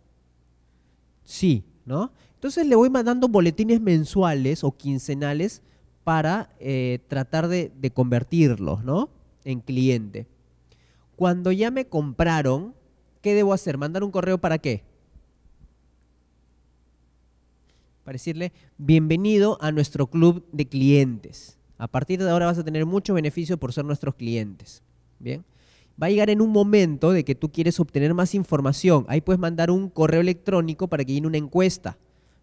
Sí, ¿no? Entonces le voy mandando boletines mensuales o quincenales para eh, tratar de, convertirlos, ¿no? En cliente. Cuando ya me compraron, ¿qué debo hacer? ¿Mandar un correo para qué? Para decirle, bienvenido a nuestro club de clientes. A partir de ahora vas a tener mucho beneficio por ser nuestros clientes. Bien va a llegar en un momento de que tú quieres obtener más información. Ahí puedes mandar un correo electrónico para que llene una encuesta,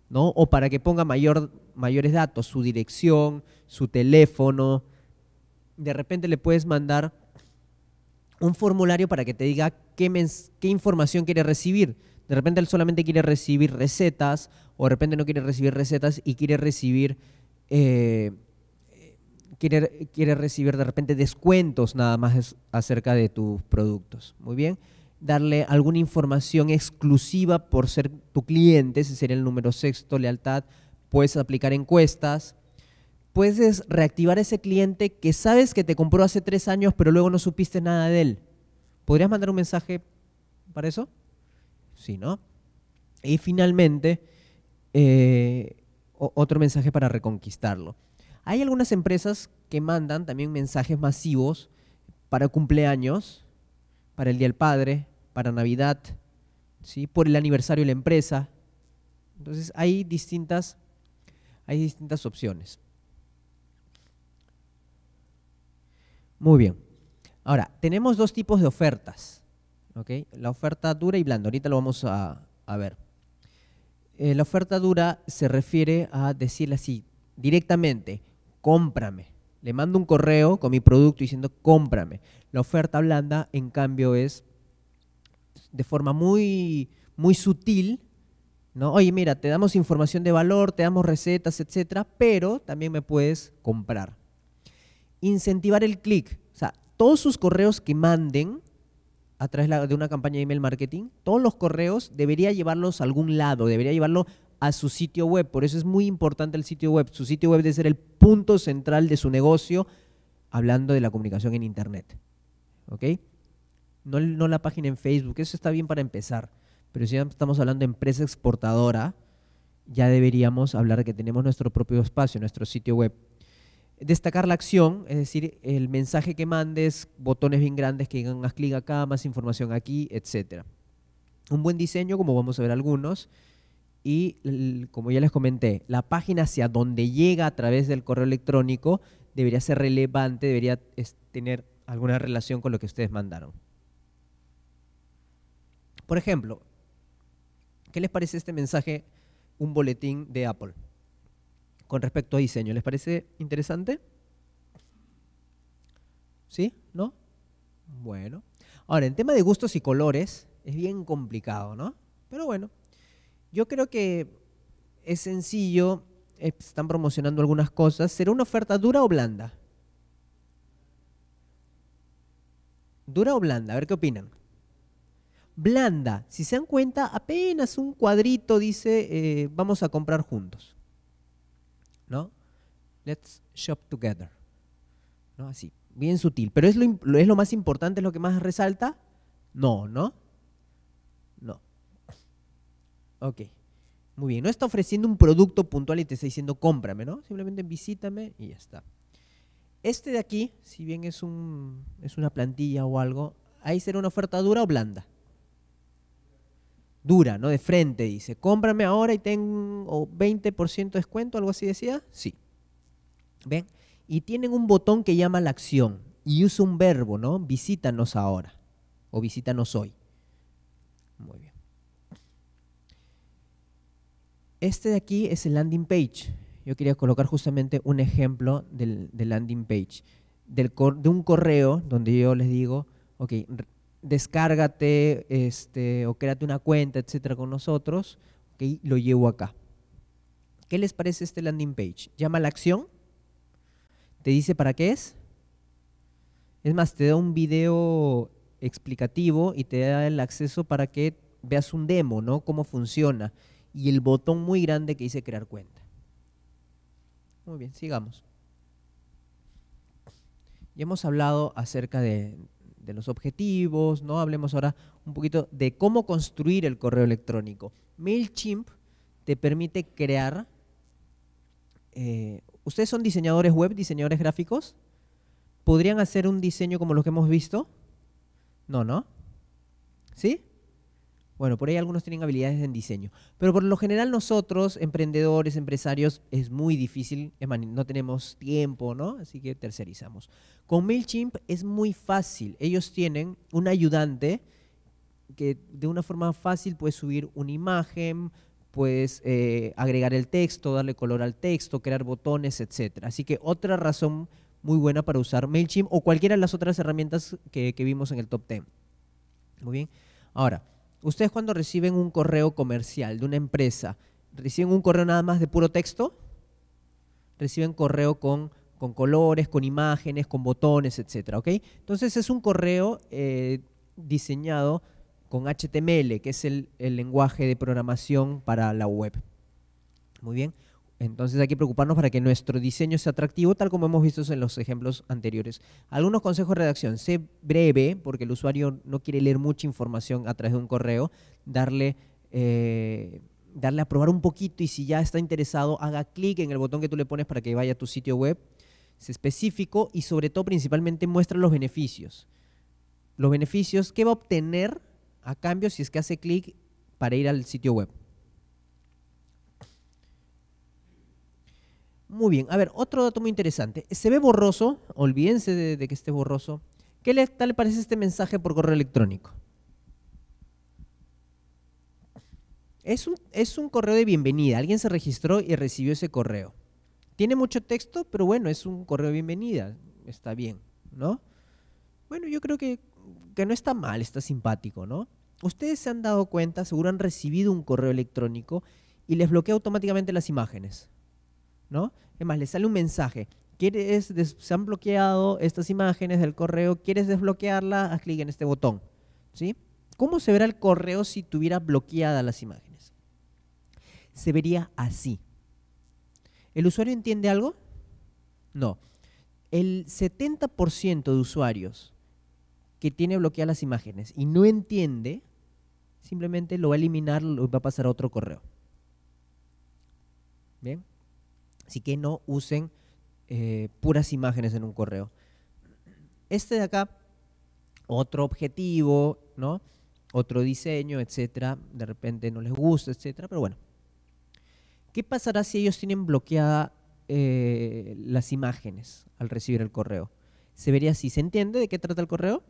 ¿no? O para que ponga mayor, mayores datos, su dirección, su teléfono. De repente le puedes mandar un formulario para que te diga qué, información quiere recibir. De repente él solamente quiere recibir recetas, o de repente no quiere recibir recetas y quiere recibir eh, quiere, recibir de repente descuentos nada más acerca de tus productos. Muy bien. Darle alguna información exclusiva por ser tu cliente, ese sería el número sexto, lealtad. Puedes aplicar encuestas. Puedes reactivar ese cliente que sabes que te compró hace tres años, pero luego no supiste nada de él. ¿Podrías mandar un mensaje para eso? Sí, ¿no? Y finalmente, eh, otro mensaje para reconquistarlo. Hay algunas empresas que mandan también mensajes masivos para cumpleaños, para el Día del Padre, para Navidad, ¿sí? por el aniversario de la empresa. Entonces hay distintas, hay distintas opciones. Muy bien. Ahora, tenemos dos tipos de ofertas. La oferta dura y blanda. Ahorita lo vamos a, ver. Eh, la oferta dura se refiere a decirle así directamente cómprame. Le mando un correo con mi producto diciendo, cómprame. La oferta blanda, en cambio, es de forma muy, muy sutil, ¿no? Oye, mira, te damos información de valor, te damos recetas, etcétera, pero también me puedes comprar. Incentivar el clic. O sea, todos sus correos que manden a través de una campaña de email marketing, todos los correos debería llevarlos a algún lado, debería llevarlo a su sitio web. Por eso es muy importante el sitio web. Su sitio web debe ser el punto central de su negocio, hablando de la comunicación en Internet. ¿Ok? No, la página en Facebook, eso está bien para empezar. Pero si estamos hablando de empresa exportadora, ya deberíamos hablar de que tenemos nuestro propio espacio, nuestro sitio web. Destacar la acción, es decir, el mensaje que mandes, botones bien grandes que digan haz clic acá, más información aquí, etc. Un buen diseño, como vamos a ver algunos, y como ya les comenté, la página hacia donde llega a través del correo electrónico debería ser relevante, debería tener alguna relación con lo que ustedes mandaron. Por ejemplo, ¿qué les parece este mensaje, un boletín de Apple con respecto a diseño? ¿Les parece interesante? ¿Sí? ¿No? Bueno. Ahora, en tema de gustos y colores, es bien complicado, ¿no? Pero bueno, yo creo que es sencillo, están promocionando algunas cosas. ¿Será una oferta dura o blanda? ¿Dura o blanda? A ver qué opinan. Blanda, si se dan cuenta, apenas un cuadrito dice eh, vamos a comprar juntos. ¿No? Let's shop together. ¿No? Así, bien sutil. Pero es lo, es lo más importante, es lo que más resalta. No, ¿no? Ok. Muy bien, no está ofreciendo un producto puntual y te está diciendo cómprame, ¿no? Simplemente visítame y ya está. Este de aquí, si bien es, un, es una plantilla o algo, ahí será una oferta dura o blanda. Dura, ¿no? De frente dice, cómprame ahora y tengo 20% de descuento, algo así decía. Sí. ¿Ven? Y tienen un botón que llama la acción y usa un verbo, ¿no? Visítanos ahora o visítanos hoy. Muy bien. Este de aquí es el landing page. Yo quería colocar justamente un ejemplo del, landing page, del de un correo donde yo les digo, ok, descárgate este, o créate una cuenta, etcétera, con nosotros, Ok, lo llevo acá. ¿Qué les parece este landing page? Llama a la acción, te dice para qué es. Es más, te da un video explicativo y te da el acceso para que veas un demo, ¿no? Cómo funciona y el botón muy grande que dice crear cuenta. Muy bien, sigamos. Ya hemos hablado acerca de, los objetivos, ¿no? Hablemos ahora un poquito de cómo construir el correo electrónico. MailChimp te permite crear... Eh, ¿Ustedes son diseñadores web, diseñadores gráficos? ¿Podrían hacer un diseño como los que hemos visto? No, ¿no? ¿Sí? Bueno, por ahí algunos tienen habilidades en diseño. Pero por lo general nosotros, emprendedores, empresarios, es muy difícil, no tenemos tiempo, ¿no? Así que tercerizamos. Con MailChimp es muy fácil. Ellos tienen un ayudante que de una forma fácil puedes subir una imagen, puedes eh, agregar el texto, darle color al texto, crear botones, etc. Así que otra razón muy buena para usar MailChimp o cualquiera de las otras herramientas que, que vimos en el top 10. Muy bien. Ahora, Ustedes cuando reciben un correo comercial de una empresa, ¿reciben un correo nada más de puro texto? Reciben correo con, colores, con imágenes, con botones, etc. ¿ok? Entonces es un correo eh, diseñado con HTML, que es el lenguaje de programación para la web. Muy bien. Entonces hay que preocuparnos para que nuestro diseño sea atractivo, tal como hemos visto en los ejemplos anteriores. Algunos consejos de redacción. Sé breve, porque el usuario no quiere leer mucha información a través de un correo. Darle, eh, darle a probar un poquito y si ya está interesado, haga clic en el botón que tú le pones para que vaya a tu sitio web. Es específico y sobre todo, principalmente, muestra los beneficios. Los beneficios que va a obtener a cambio si es que hace clic para ir al sitio web. Muy bien, a ver, otro dato muy interesante. Se ve borroso, olvídense de, que esté borroso. ¿Qué le, tal le parece este mensaje por correo electrónico? Es un, es un, correo de bienvenida. Alguien se registró y recibió ese correo. Tiene mucho texto, pero bueno, es un correo de bienvenida. Está bien, ¿no? Bueno, yo creo que, que no está mal, está simpático, ¿no? Ustedes se han dado cuenta, seguro han recibido un correo electrónico y les bloquea automáticamente las imágenes. ¿no? Es más, le sale un mensaje. ¿Quieres se han bloqueado estas imágenes del correo, quieres desbloquearlas, haz clic en este botón. ¿sí? ¿Cómo se verá el correo si tuviera bloqueadas las imágenes? Se vería así. ¿El usuario entiende algo? No. El 70% de usuarios que tiene bloqueadas las imágenes y no entiende, simplemente lo va a eliminar, y va a pasar a otro correo. ¿Bien? Así que no usen eh, puras imágenes en un correo. Este de acá, otro objetivo, ¿no? otro diseño, etcétera. De repente no les gusta, etcétera. Pero bueno, ¿qué pasará si ellos tienen bloqueada eh, las imágenes al recibir el correo? Se vería así. ¿Se entiende de qué trata el correo?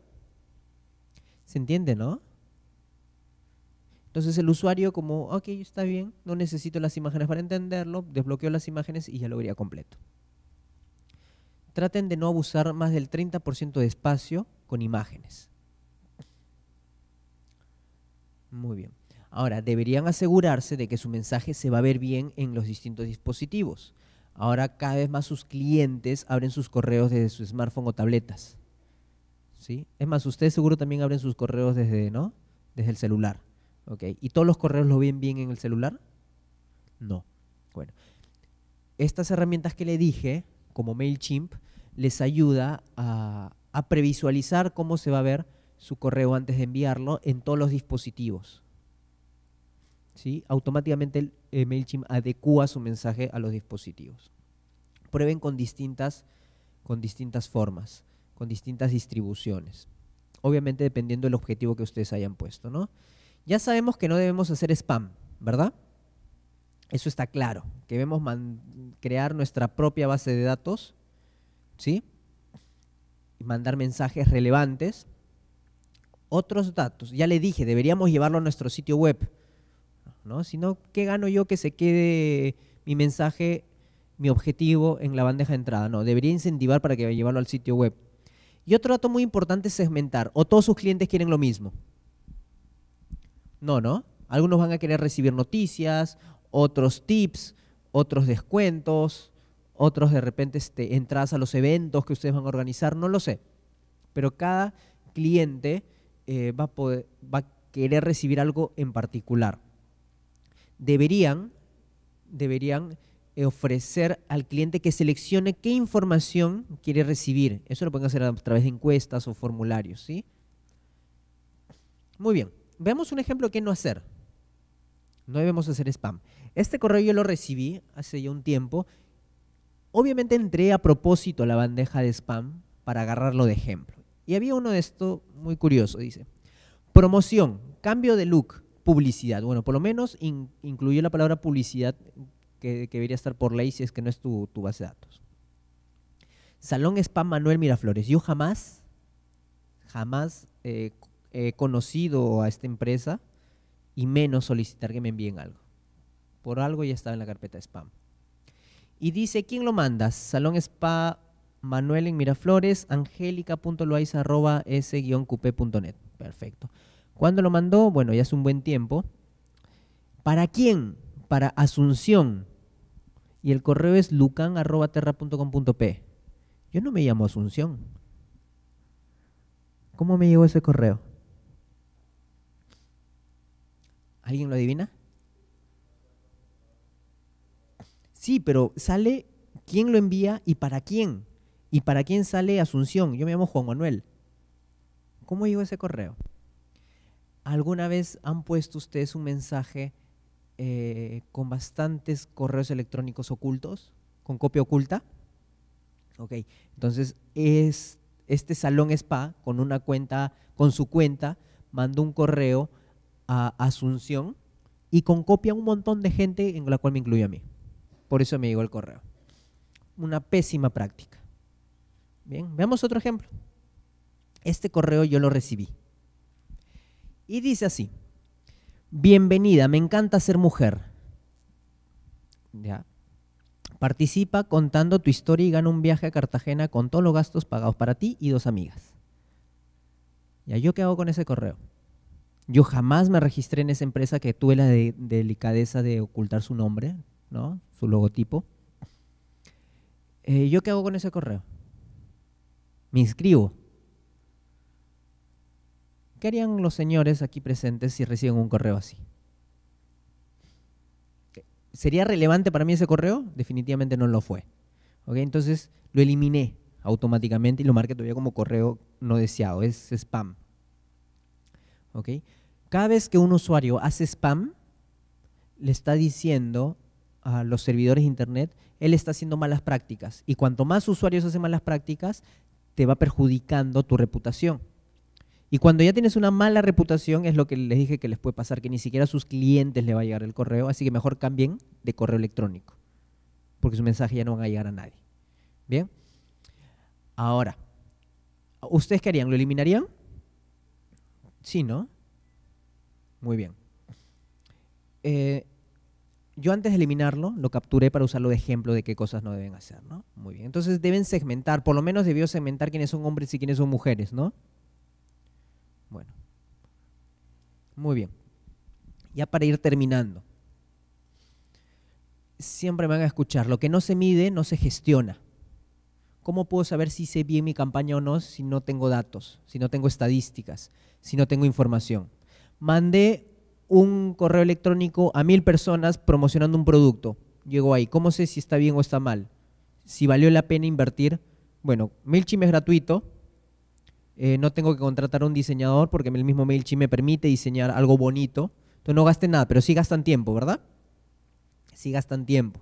¿Se entiende, no? Entonces el usuario como, ok, está bien, no necesito las imágenes para entenderlo, desbloqueo las imágenes y ya lo vería completo. Traten de no abusar más del 30% de espacio con imágenes. Muy bien. Ahora, deberían asegurarse de que su mensaje se va a ver bien en los distintos dispositivos. Ahora cada vez más sus clientes abren sus correos desde su smartphone o tabletas. ¿Sí? Es más, ustedes seguro también abren sus correos desde, ¿no? desde el celular. Okay. ¿Y todos los correos lo ven bien en el celular? No. Bueno, estas herramientas que le dije, como MailChimp, les ayuda a, previsualizar cómo se va a ver su correo antes de enviarlo en todos los dispositivos. Automáticamente el, eh, MailChimp adecua su mensaje a los dispositivos. Prueben con distintas, con distintas formas, con distintas distribuciones. Obviamente dependiendo del objetivo que ustedes hayan puesto, ¿no? Ya sabemos que no debemos hacer spam, ¿verdad? Eso está claro. Que debemos crear nuestra propia base de datos, ¿sí? Y mandar mensajes relevantes. Otros datos, ya le dije, deberíamos llevarlo a nuestro sitio web, ¿no? Si no, ¿qué gano yo que se quede mi mensaje, mi objetivo en la bandeja de entrada? No, debería incentivar para que llevarlo al sitio web. Y otro dato muy importante es segmentar. O todos sus clientes quieren lo mismo. No, ¿no? Algunos van a querer recibir noticias, otros tips, otros descuentos, otros de repente este, entradas a los eventos que ustedes van a organizar, no lo sé. Pero cada cliente eh, va, a va a querer recibir algo en particular. Deberían, deberían eh, ofrecer al cliente que seleccione qué información quiere recibir. Eso lo pueden hacer a través de encuestas o formularios, ¿sí? Muy bien veamos un ejemplo de no hacer. No debemos hacer spam. Este correo yo lo recibí hace ya un tiempo. Obviamente entré a propósito a la bandeja de spam para agarrarlo de ejemplo. Y había uno de esto muy curioso, dice. Promoción, cambio de look, publicidad. Bueno, por lo menos incluye la palabra publicidad que, debería estar por ley si es que no es tu, base de datos. Salón Spam Manuel Miraflores. Yo jamás, jamás eh, conocido a esta empresa y menos solicitar que me envíen algo. Por algo ya estaba en la carpeta spam. Y dice, ¿quién lo manda? Salón Spa Manuel en Miraflores, punto net Perfecto. ¿Cuándo lo mandó? Bueno, ya hace un buen tiempo. ¿Para quién? Para Asunción. Y el correo es p Yo no me llamo Asunción. ¿Cómo me llegó ese correo? ¿Alguien lo adivina? Sí, pero sale quién lo envía y para quién. Y para quién sale Asunción. Yo me llamo Juan Manuel. ¿Cómo llegó ese correo? ¿Alguna vez han puesto ustedes un mensaje eh, con bastantes correos electrónicos ocultos? ¿Con copia oculta? Ok, entonces es, este salón spa con una cuenta, con su cuenta, mandó un correo a Asunción y con copia un montón de gente en la cual me incluyo a mí. Por eso me llegó el correo. Una pésima práctica. Bien, veamos otro ejemplo. Este correo yo lo recibí. Y dice así, bienvenida, me encanta ser mujer. Ya. Participa contando tu historia y gana un viaje a Cartagena con todos los gastos pagados para ti y dos amigas. ¿Ya yo qué hago con ese correo? Yo jamás me registré en esa empresa que tuve la delicadeza de ocultar su nombre, ¿no? Su logotipo. Eh, ¿Yo qué hago con ese correo? Me inscribo. ¿Qué harían los señores aquí presentes si reciben un correo así? ¿Sería relevante para mí ese correo? Definitivamente no lo fue. Entonces lo eliminé automáticamente y lo marqué todavía como correo no deseado. Es spam. Okay, Cada vez que un usuario hace spam, le está diciendo a los servidores de Internet, él está haciendo malas prácticas. Y cuanto más usuarios hacen malas prácticas, te va perjudicando tu reputación. Y cuando ya tienes una mala reputación, es lo que les dije que les puede pasar, que ni siquiera a sus clientes le va a llegar el correo, así que mejor cambien de correo electrónico, porque su mensaje ya no van a llegar a nadie. Bien. Ahora, ¿ustedes qué harían? ¿Lo eliminarían? Sí, ¿no? Muy bien. Eh, yo antes de eliminarlo, lo capturé para usarlo de ejemplo de qué cosas no deben hacer, ¿no? Muy bien. Entonces deben segmentar, por lo menos debió segmentar quiénes son hombres y quiénes son mujeres, ¿no? Bueno. Muy bien. Ya para ir terminando. Siempre me van a escuchar. Lo que no se mide no se gestiona. ¿Cómo puedo saber si hice bien mi campaña o no si no tengo datos, si no tengo estadísticas, si no tengo información? Mandé un correo electrónico a mil personas promocionando un producto. Llegó ahí. ¿Cómo sé si está bien o está mal? Si valió la pena invertir. Bueno, MailChimp es gratuito. Eh, no tengo que contratar a un diseñador porque el mismo MailChimp me permite diseñar algo bonito. Entonces no gasten nada, pero sí gastan tiempo, ¿verdad? Sí gastan tiempo.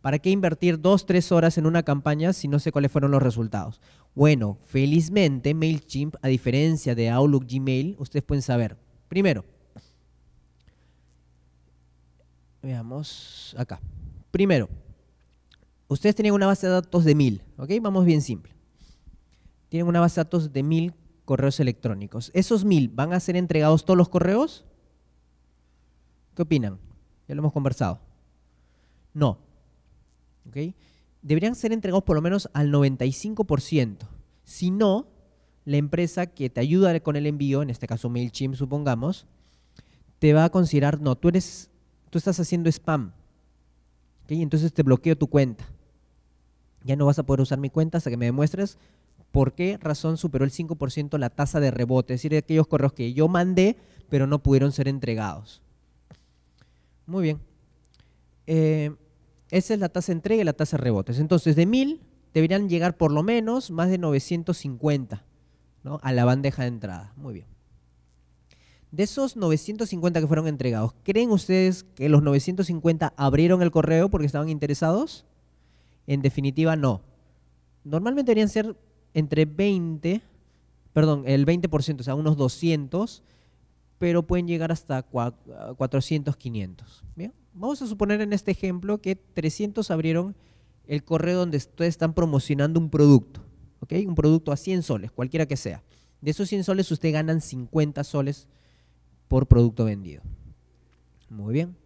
¿Para qué invertir dos, tres horas en una campaña si no sé cuáles fueron los resultados? Bueno, felizmente MailChimp, a diferencia de Outlook Gmail, ustedes pueden saber. Primero, veamos acá. Primero, ustedes tienen una base de datos de mil, ¿ok? Vamos bien simple. Tienen una base de datos de mil correos electrónicos. ¿Esos mil van a ser entregados todos los correos? ¿Qué opinan? Ya lo hemos conversado. No, deberían ser entregados por lo menos al 95%. Si no, la empresa que te ayuda con el envío, en este caso MailChimp supongamos, te va a considerar, no, tú eres, tú estás haciendo spam. Entonces te bloqueo tu cuenta. Ya no vas a poder usar mi cuenta hasta que me demuestres por qué razón superó el 5% la tasa de rebote, es decir, aquellos correos que yo mandé pero no pudieron ser entregados. Muy bien. Eh, esa es la tasa de entrega y la tasa de rebotes. Entonces, de 1000 deberían llegar por lo menos más de 950 ¿no? a la bandeja de entrada. Muy bien. De esos 950 que fueron entregados, ¿creen ustedes que los 950 abrieron el correo porque estaban interesados? En definitiva, no. Normalmente deberían ser entre 20, perdón, el 20%, o sea, unos 200 pero pueden llegar hasta 400, 500. ¿bien? Vamos a suponer en este ejemplo que 300 abrieron el correo donde ustedes están promocionando un producto, ¿ok? Un producto a 100 soles, cualquiera que sea. De esos 100 soles ustedes ganan 50 soles por producto vendido. Muy bien.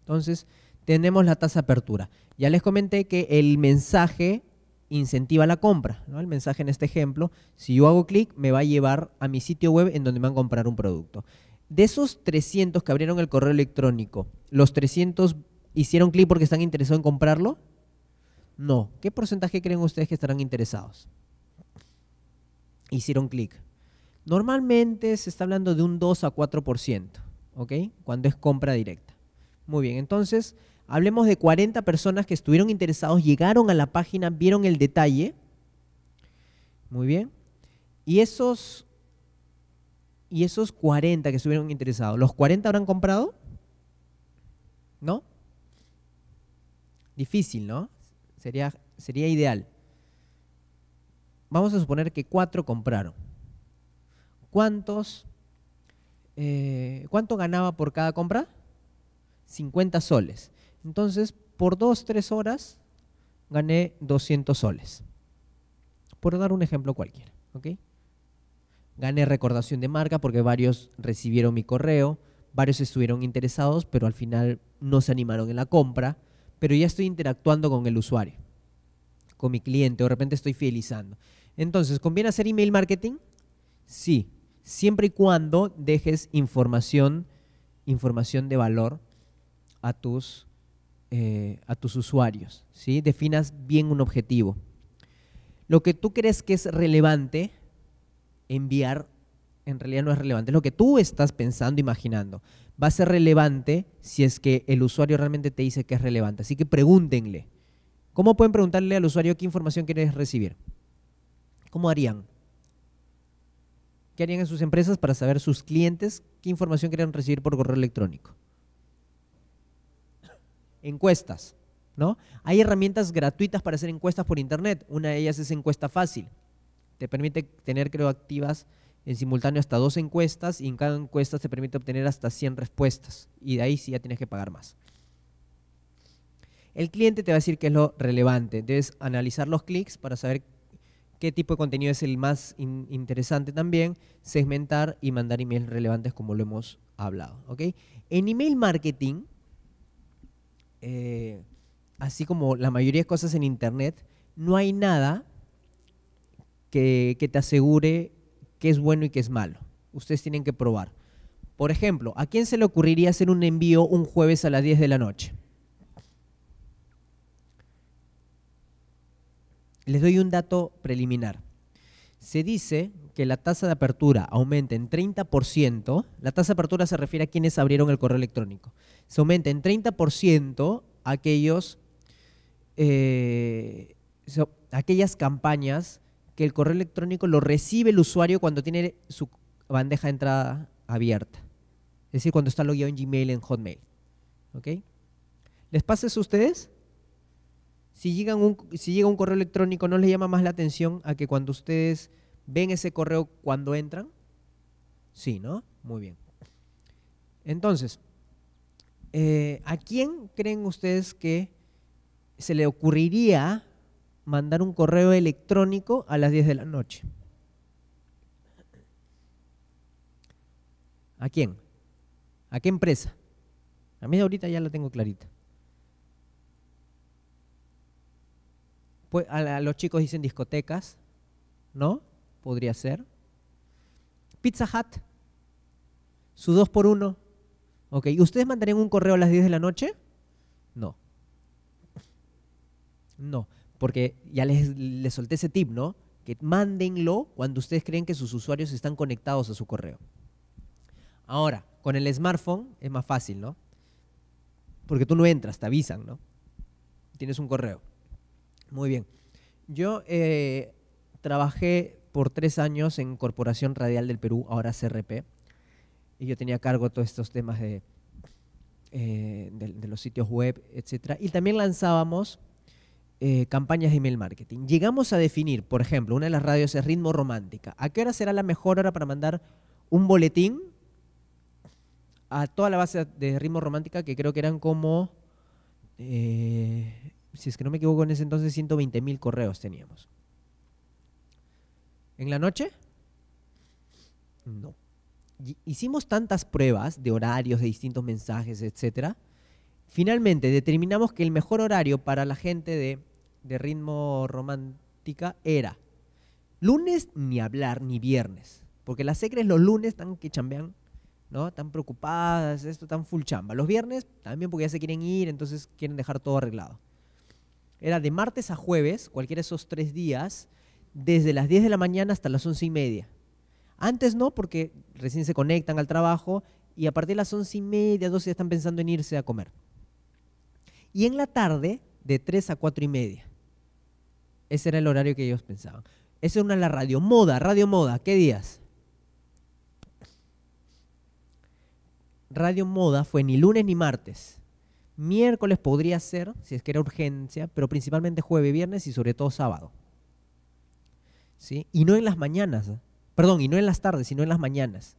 Entonces, tenemos la tasa de apertura. Ya les comenté que el mensaje incentiva la compra. El mensaje en este ejemplo, si yo hago clic, me va a llevar a mi sitio web en donde me van a comprar un producto. De esos 300 que abrieron el correo electrónico, ¿los 300 hicieron clic porque están interesados en comprarlo? No. ¿Qué porcentaje creen ustedes que estarán interesados? Hicieron clic. Normalmente se está hablando de un 2 a 4%, ¿ok? Cuando es compra directa. Muy bien, entonces hablemos de 40 personas que estuvieron interesados, llegaron a la página, vieron el detalle. Muy bien. Y esos y esos 40 que estuvieron interesados, ¿los 40 habrán comprado? ¿No? Difícil, ¿no? Sería, sería ideal. Vamos a suponer que 4 compraron. ¿Cuántos? Eh, ¿Cuánto ganaba por cada compra? 50 soles. Entonces, por 2, 3 horas gané 200 soles. Por dar un ejemplo cualquiera. ¿ok? Gané recordación de marca porque varios recibieron mi correo, varios estuvieron interesados, pero al final no se animaron en la compra, pero ya estoy interactuando con el usuario, con mi cliente, o de repente estoy fidelizando. Entonces, ¿conviene hacer email marketing? Sí, siempre y cuando dejes información, información de valor a tus, eh, a tus usuarios, ¿sí? Definas bien un objetivo. Lo que tú crees que es relevante enviar en realidad no es relevante. Es lo que tú estás pensando, imaginando. Va a ser relevante si es que el usuario realmente te dice que es relevante. Así que pregúntenle. ¿Cómo pueden preguntarle al usuario qué información quieres recibir? ¿Cómo harían? ¿Qué harían en sus empresas para saber sus clientes qué información quieren recibir por correo electrónico? Encuestas, ¿no? Hay herramientas gratuitas para hacer encuestas por internet. Una de ellas es encuesta fácil. Te permite tener, creo, activas en simultáneo hasta dos encuestas y en cada encuesta te permite obtener hasta 100 respuestas. Y de ahí sí ya tienes que pagar más. El cliente te va a decir qué es lo relevante. Debes analizar los clics para saber qué tipo de contenido es el más interesante también, segmentar y mandar emails relevantes como lo hemos hablado. En email marketing, eh, así como la mayoría de cosas en Internet, no hay nada que, te asegure qué es bueno y qué es malo. Ustedes tienen que probar. Por ejemplo, ¿a quién se le ocurriría hacer un envío un jueves a las 10 de la noche? Les doy un dato preliminar. Se dice que la tasa de apertura aumenta en 30%, la tasa de apertura se refiere a quienes abrieron el correo electrónico, se aumenta en 30% eh, aquellas campañas que el correo electrónico lo recibe el usuario cuando tiene su bandeja de entrada abierta. Es decir, cuando está logueado en Gmail, en Hotmail. ¿Ok? ¿Les pasa eso a ustedes? Si, un, si llega un correo electrónico, ¿no les llama más la atención a que cuando ustedes ven ese correo cuando entran? Sí, ¿no? Muy bien. Entonces, eh, ¿a quién creen ustedes que se le ocurriría mandar un correo electrónico a las 10 de la noche. ¿A quién? ¿A qué empresa? A mí ahorita ya la tengo clarita. Pues a los chicos dicen discotecas, ¿no? Podría ser. Pizza Hut, su 2 por 1 Ok, ¿ustedes mandarían un correo a las 10 de la noche? No. No porque ya les, solté ese tip, ¿no? Que mándenlo cuando ustedes creen que sus usuarios están conectados a su correo. Ahora, con el smartphone es más fácil, ¿no? Porque tú no entras, te avisan, ¿no? Tienes un correo. Muy bien. Yo eh, trabajé por tres años en Corporación Radial del Perú, ahora CRP, y yo tenía a cargo todos estos temas de, eh, de, de los sitios web, etc. Y también lanzábamos eh, campañas de email marketing. Llegamos a definir, por ejemplo, una de las radios es Ritmo Romántica. ¿A qué hora será la mejor hora para mandar un boletín a toda la base de Ritmo Romántica, que creo que eran como, eh, si es que no me equivoco, en ese entonces 120.000 correos teníamos. ¿En la noche? No. Hicimos tantas pruebas de horarios, de distintos mensajes, etc. Finalmente determinamos que el mejor horario para la gente de de ritmo romántica era lunes ni hablar, ni viernes. Porque las secres los lunes están que chambean, ¿no? Están preocupadas, esto, están full chamba. Los viernes también porque ya se quieren ir, entonces quieren dejar todo arreglado. Era de martes a jueves, cualquiera de esos tres días, desde las 10 de la mañana hasta las once y media. Antes no, porque recién se conectan al trabajo y a partir de las once y media, dos ya están pensando en irse a comer. Y en la tarde, de 3 a 4 y media. Ese era el horario que ellos pensaban. Esa era una la radio. Moda, radio moda. ¿Qué días? Radio moda fue ni lunes ni martes. Miércoles podría ser, si es que era urgencia, pero principalmente jueves, viernes y sobre todo sábado. ¿Sí? Y no en las mañanas. ¿eh? Perdón, y no en las tardes, sino en las mañanas.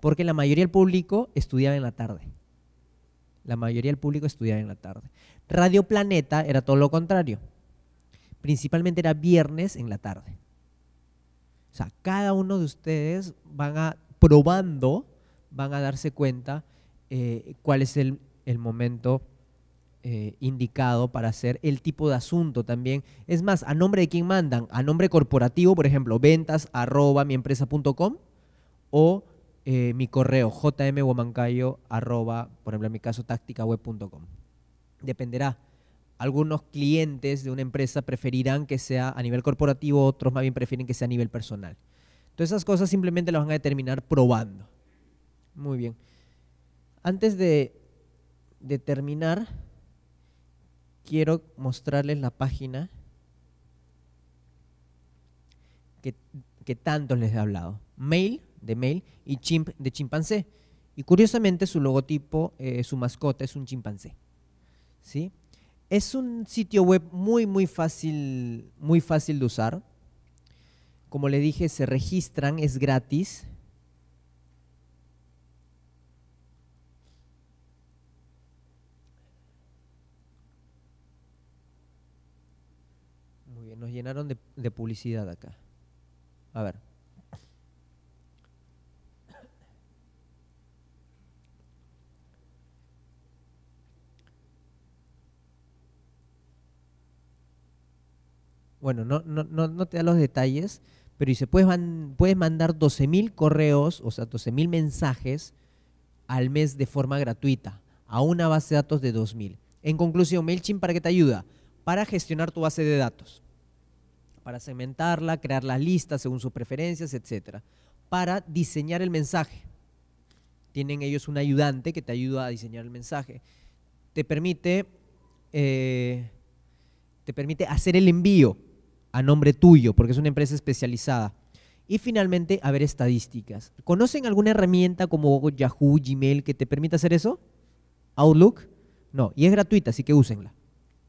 Porque la mayoría del público estudiaba en la tarde. La mayoría del público estudiaba en la tarde. Radio Planeta era todo lo contrario principalmente era viernes en la tarde. O sea, cada uno de ustedes van a, probando, van a darse cuenta eh, cuál es el, el momento eh, indicado para hacer el tipo de asunto también. Es más, ¿a nombre de quién mandan? ¿A nombre corporativo, por ejemplo, ventas arroba o eh, mi correo jmwomancayo arroba, por ejemplo, en mi caso, tácticaweb.com? Dependerá algunos clientes de una empresa preferirán que sea a nivel corporativo, otros más bien prefieren que sea a nivel personal. Entonces esas cosas simplemente las van a determinar probando. Muy bien. Antes de, terminar, quiero mostrarles la página que, que tanto les he hablado. Mail, de mail, y chimp, de chimpancé. Y curiosamente su logotipo, eh, su mascota es un chimpancé. ¿Sí? Es un sitio web muy, muy fácil, muy fácil de usar. Como le dije, se registran, es gratis. Muy bien, nos llenaron de, de publicidad acá. A ver. bueno, no, no, no, te da los detalles, pero dice, puedes, puedes mandar 12.000 correos, o sea, 12.000 mensajes al mes de forma gratuita a una base de datos de 2.000. En conclusión, MailChimp, ¿para qué te ayuda? Para gestionar tu base de datos, para segmentarla, crear las listas según sus preferencias, etc. Para diseñar el mensaje. Tienen ellos un ayudante que te ayuda a diseñar el mensaje. Te permite, eh, te permite hacer el envío a nombre tuyo, porque es una empresa especializada. Y finalmente, a ver estadísticas. ¿Conocen alguna herramienta como Yahoo, Gmail que te permita hacer eso? Outlook. No, y es gratuita, así que úsenla.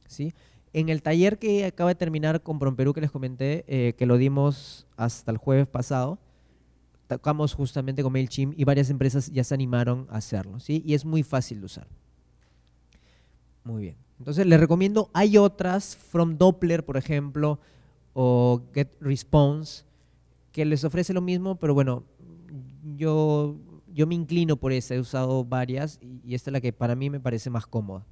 ¿Sí? En el taller que acaba de terminar con Perú que les comenté, eh, que lo dimos hasta el jueves pasado, tocamos justamente con MailChimp y varias empresas ya se animaron a hacerlo, ¿sí? Y es muy fácil de usar. Muy bien. Entonces les recomiendo, hay otras, From Doppler, por ejemplo, o GetResponse, que les ofrece lo mismo, pero bueno, yo, yo me inclino por esa, he usado varias y esta es la que para mí me parece más cómoda.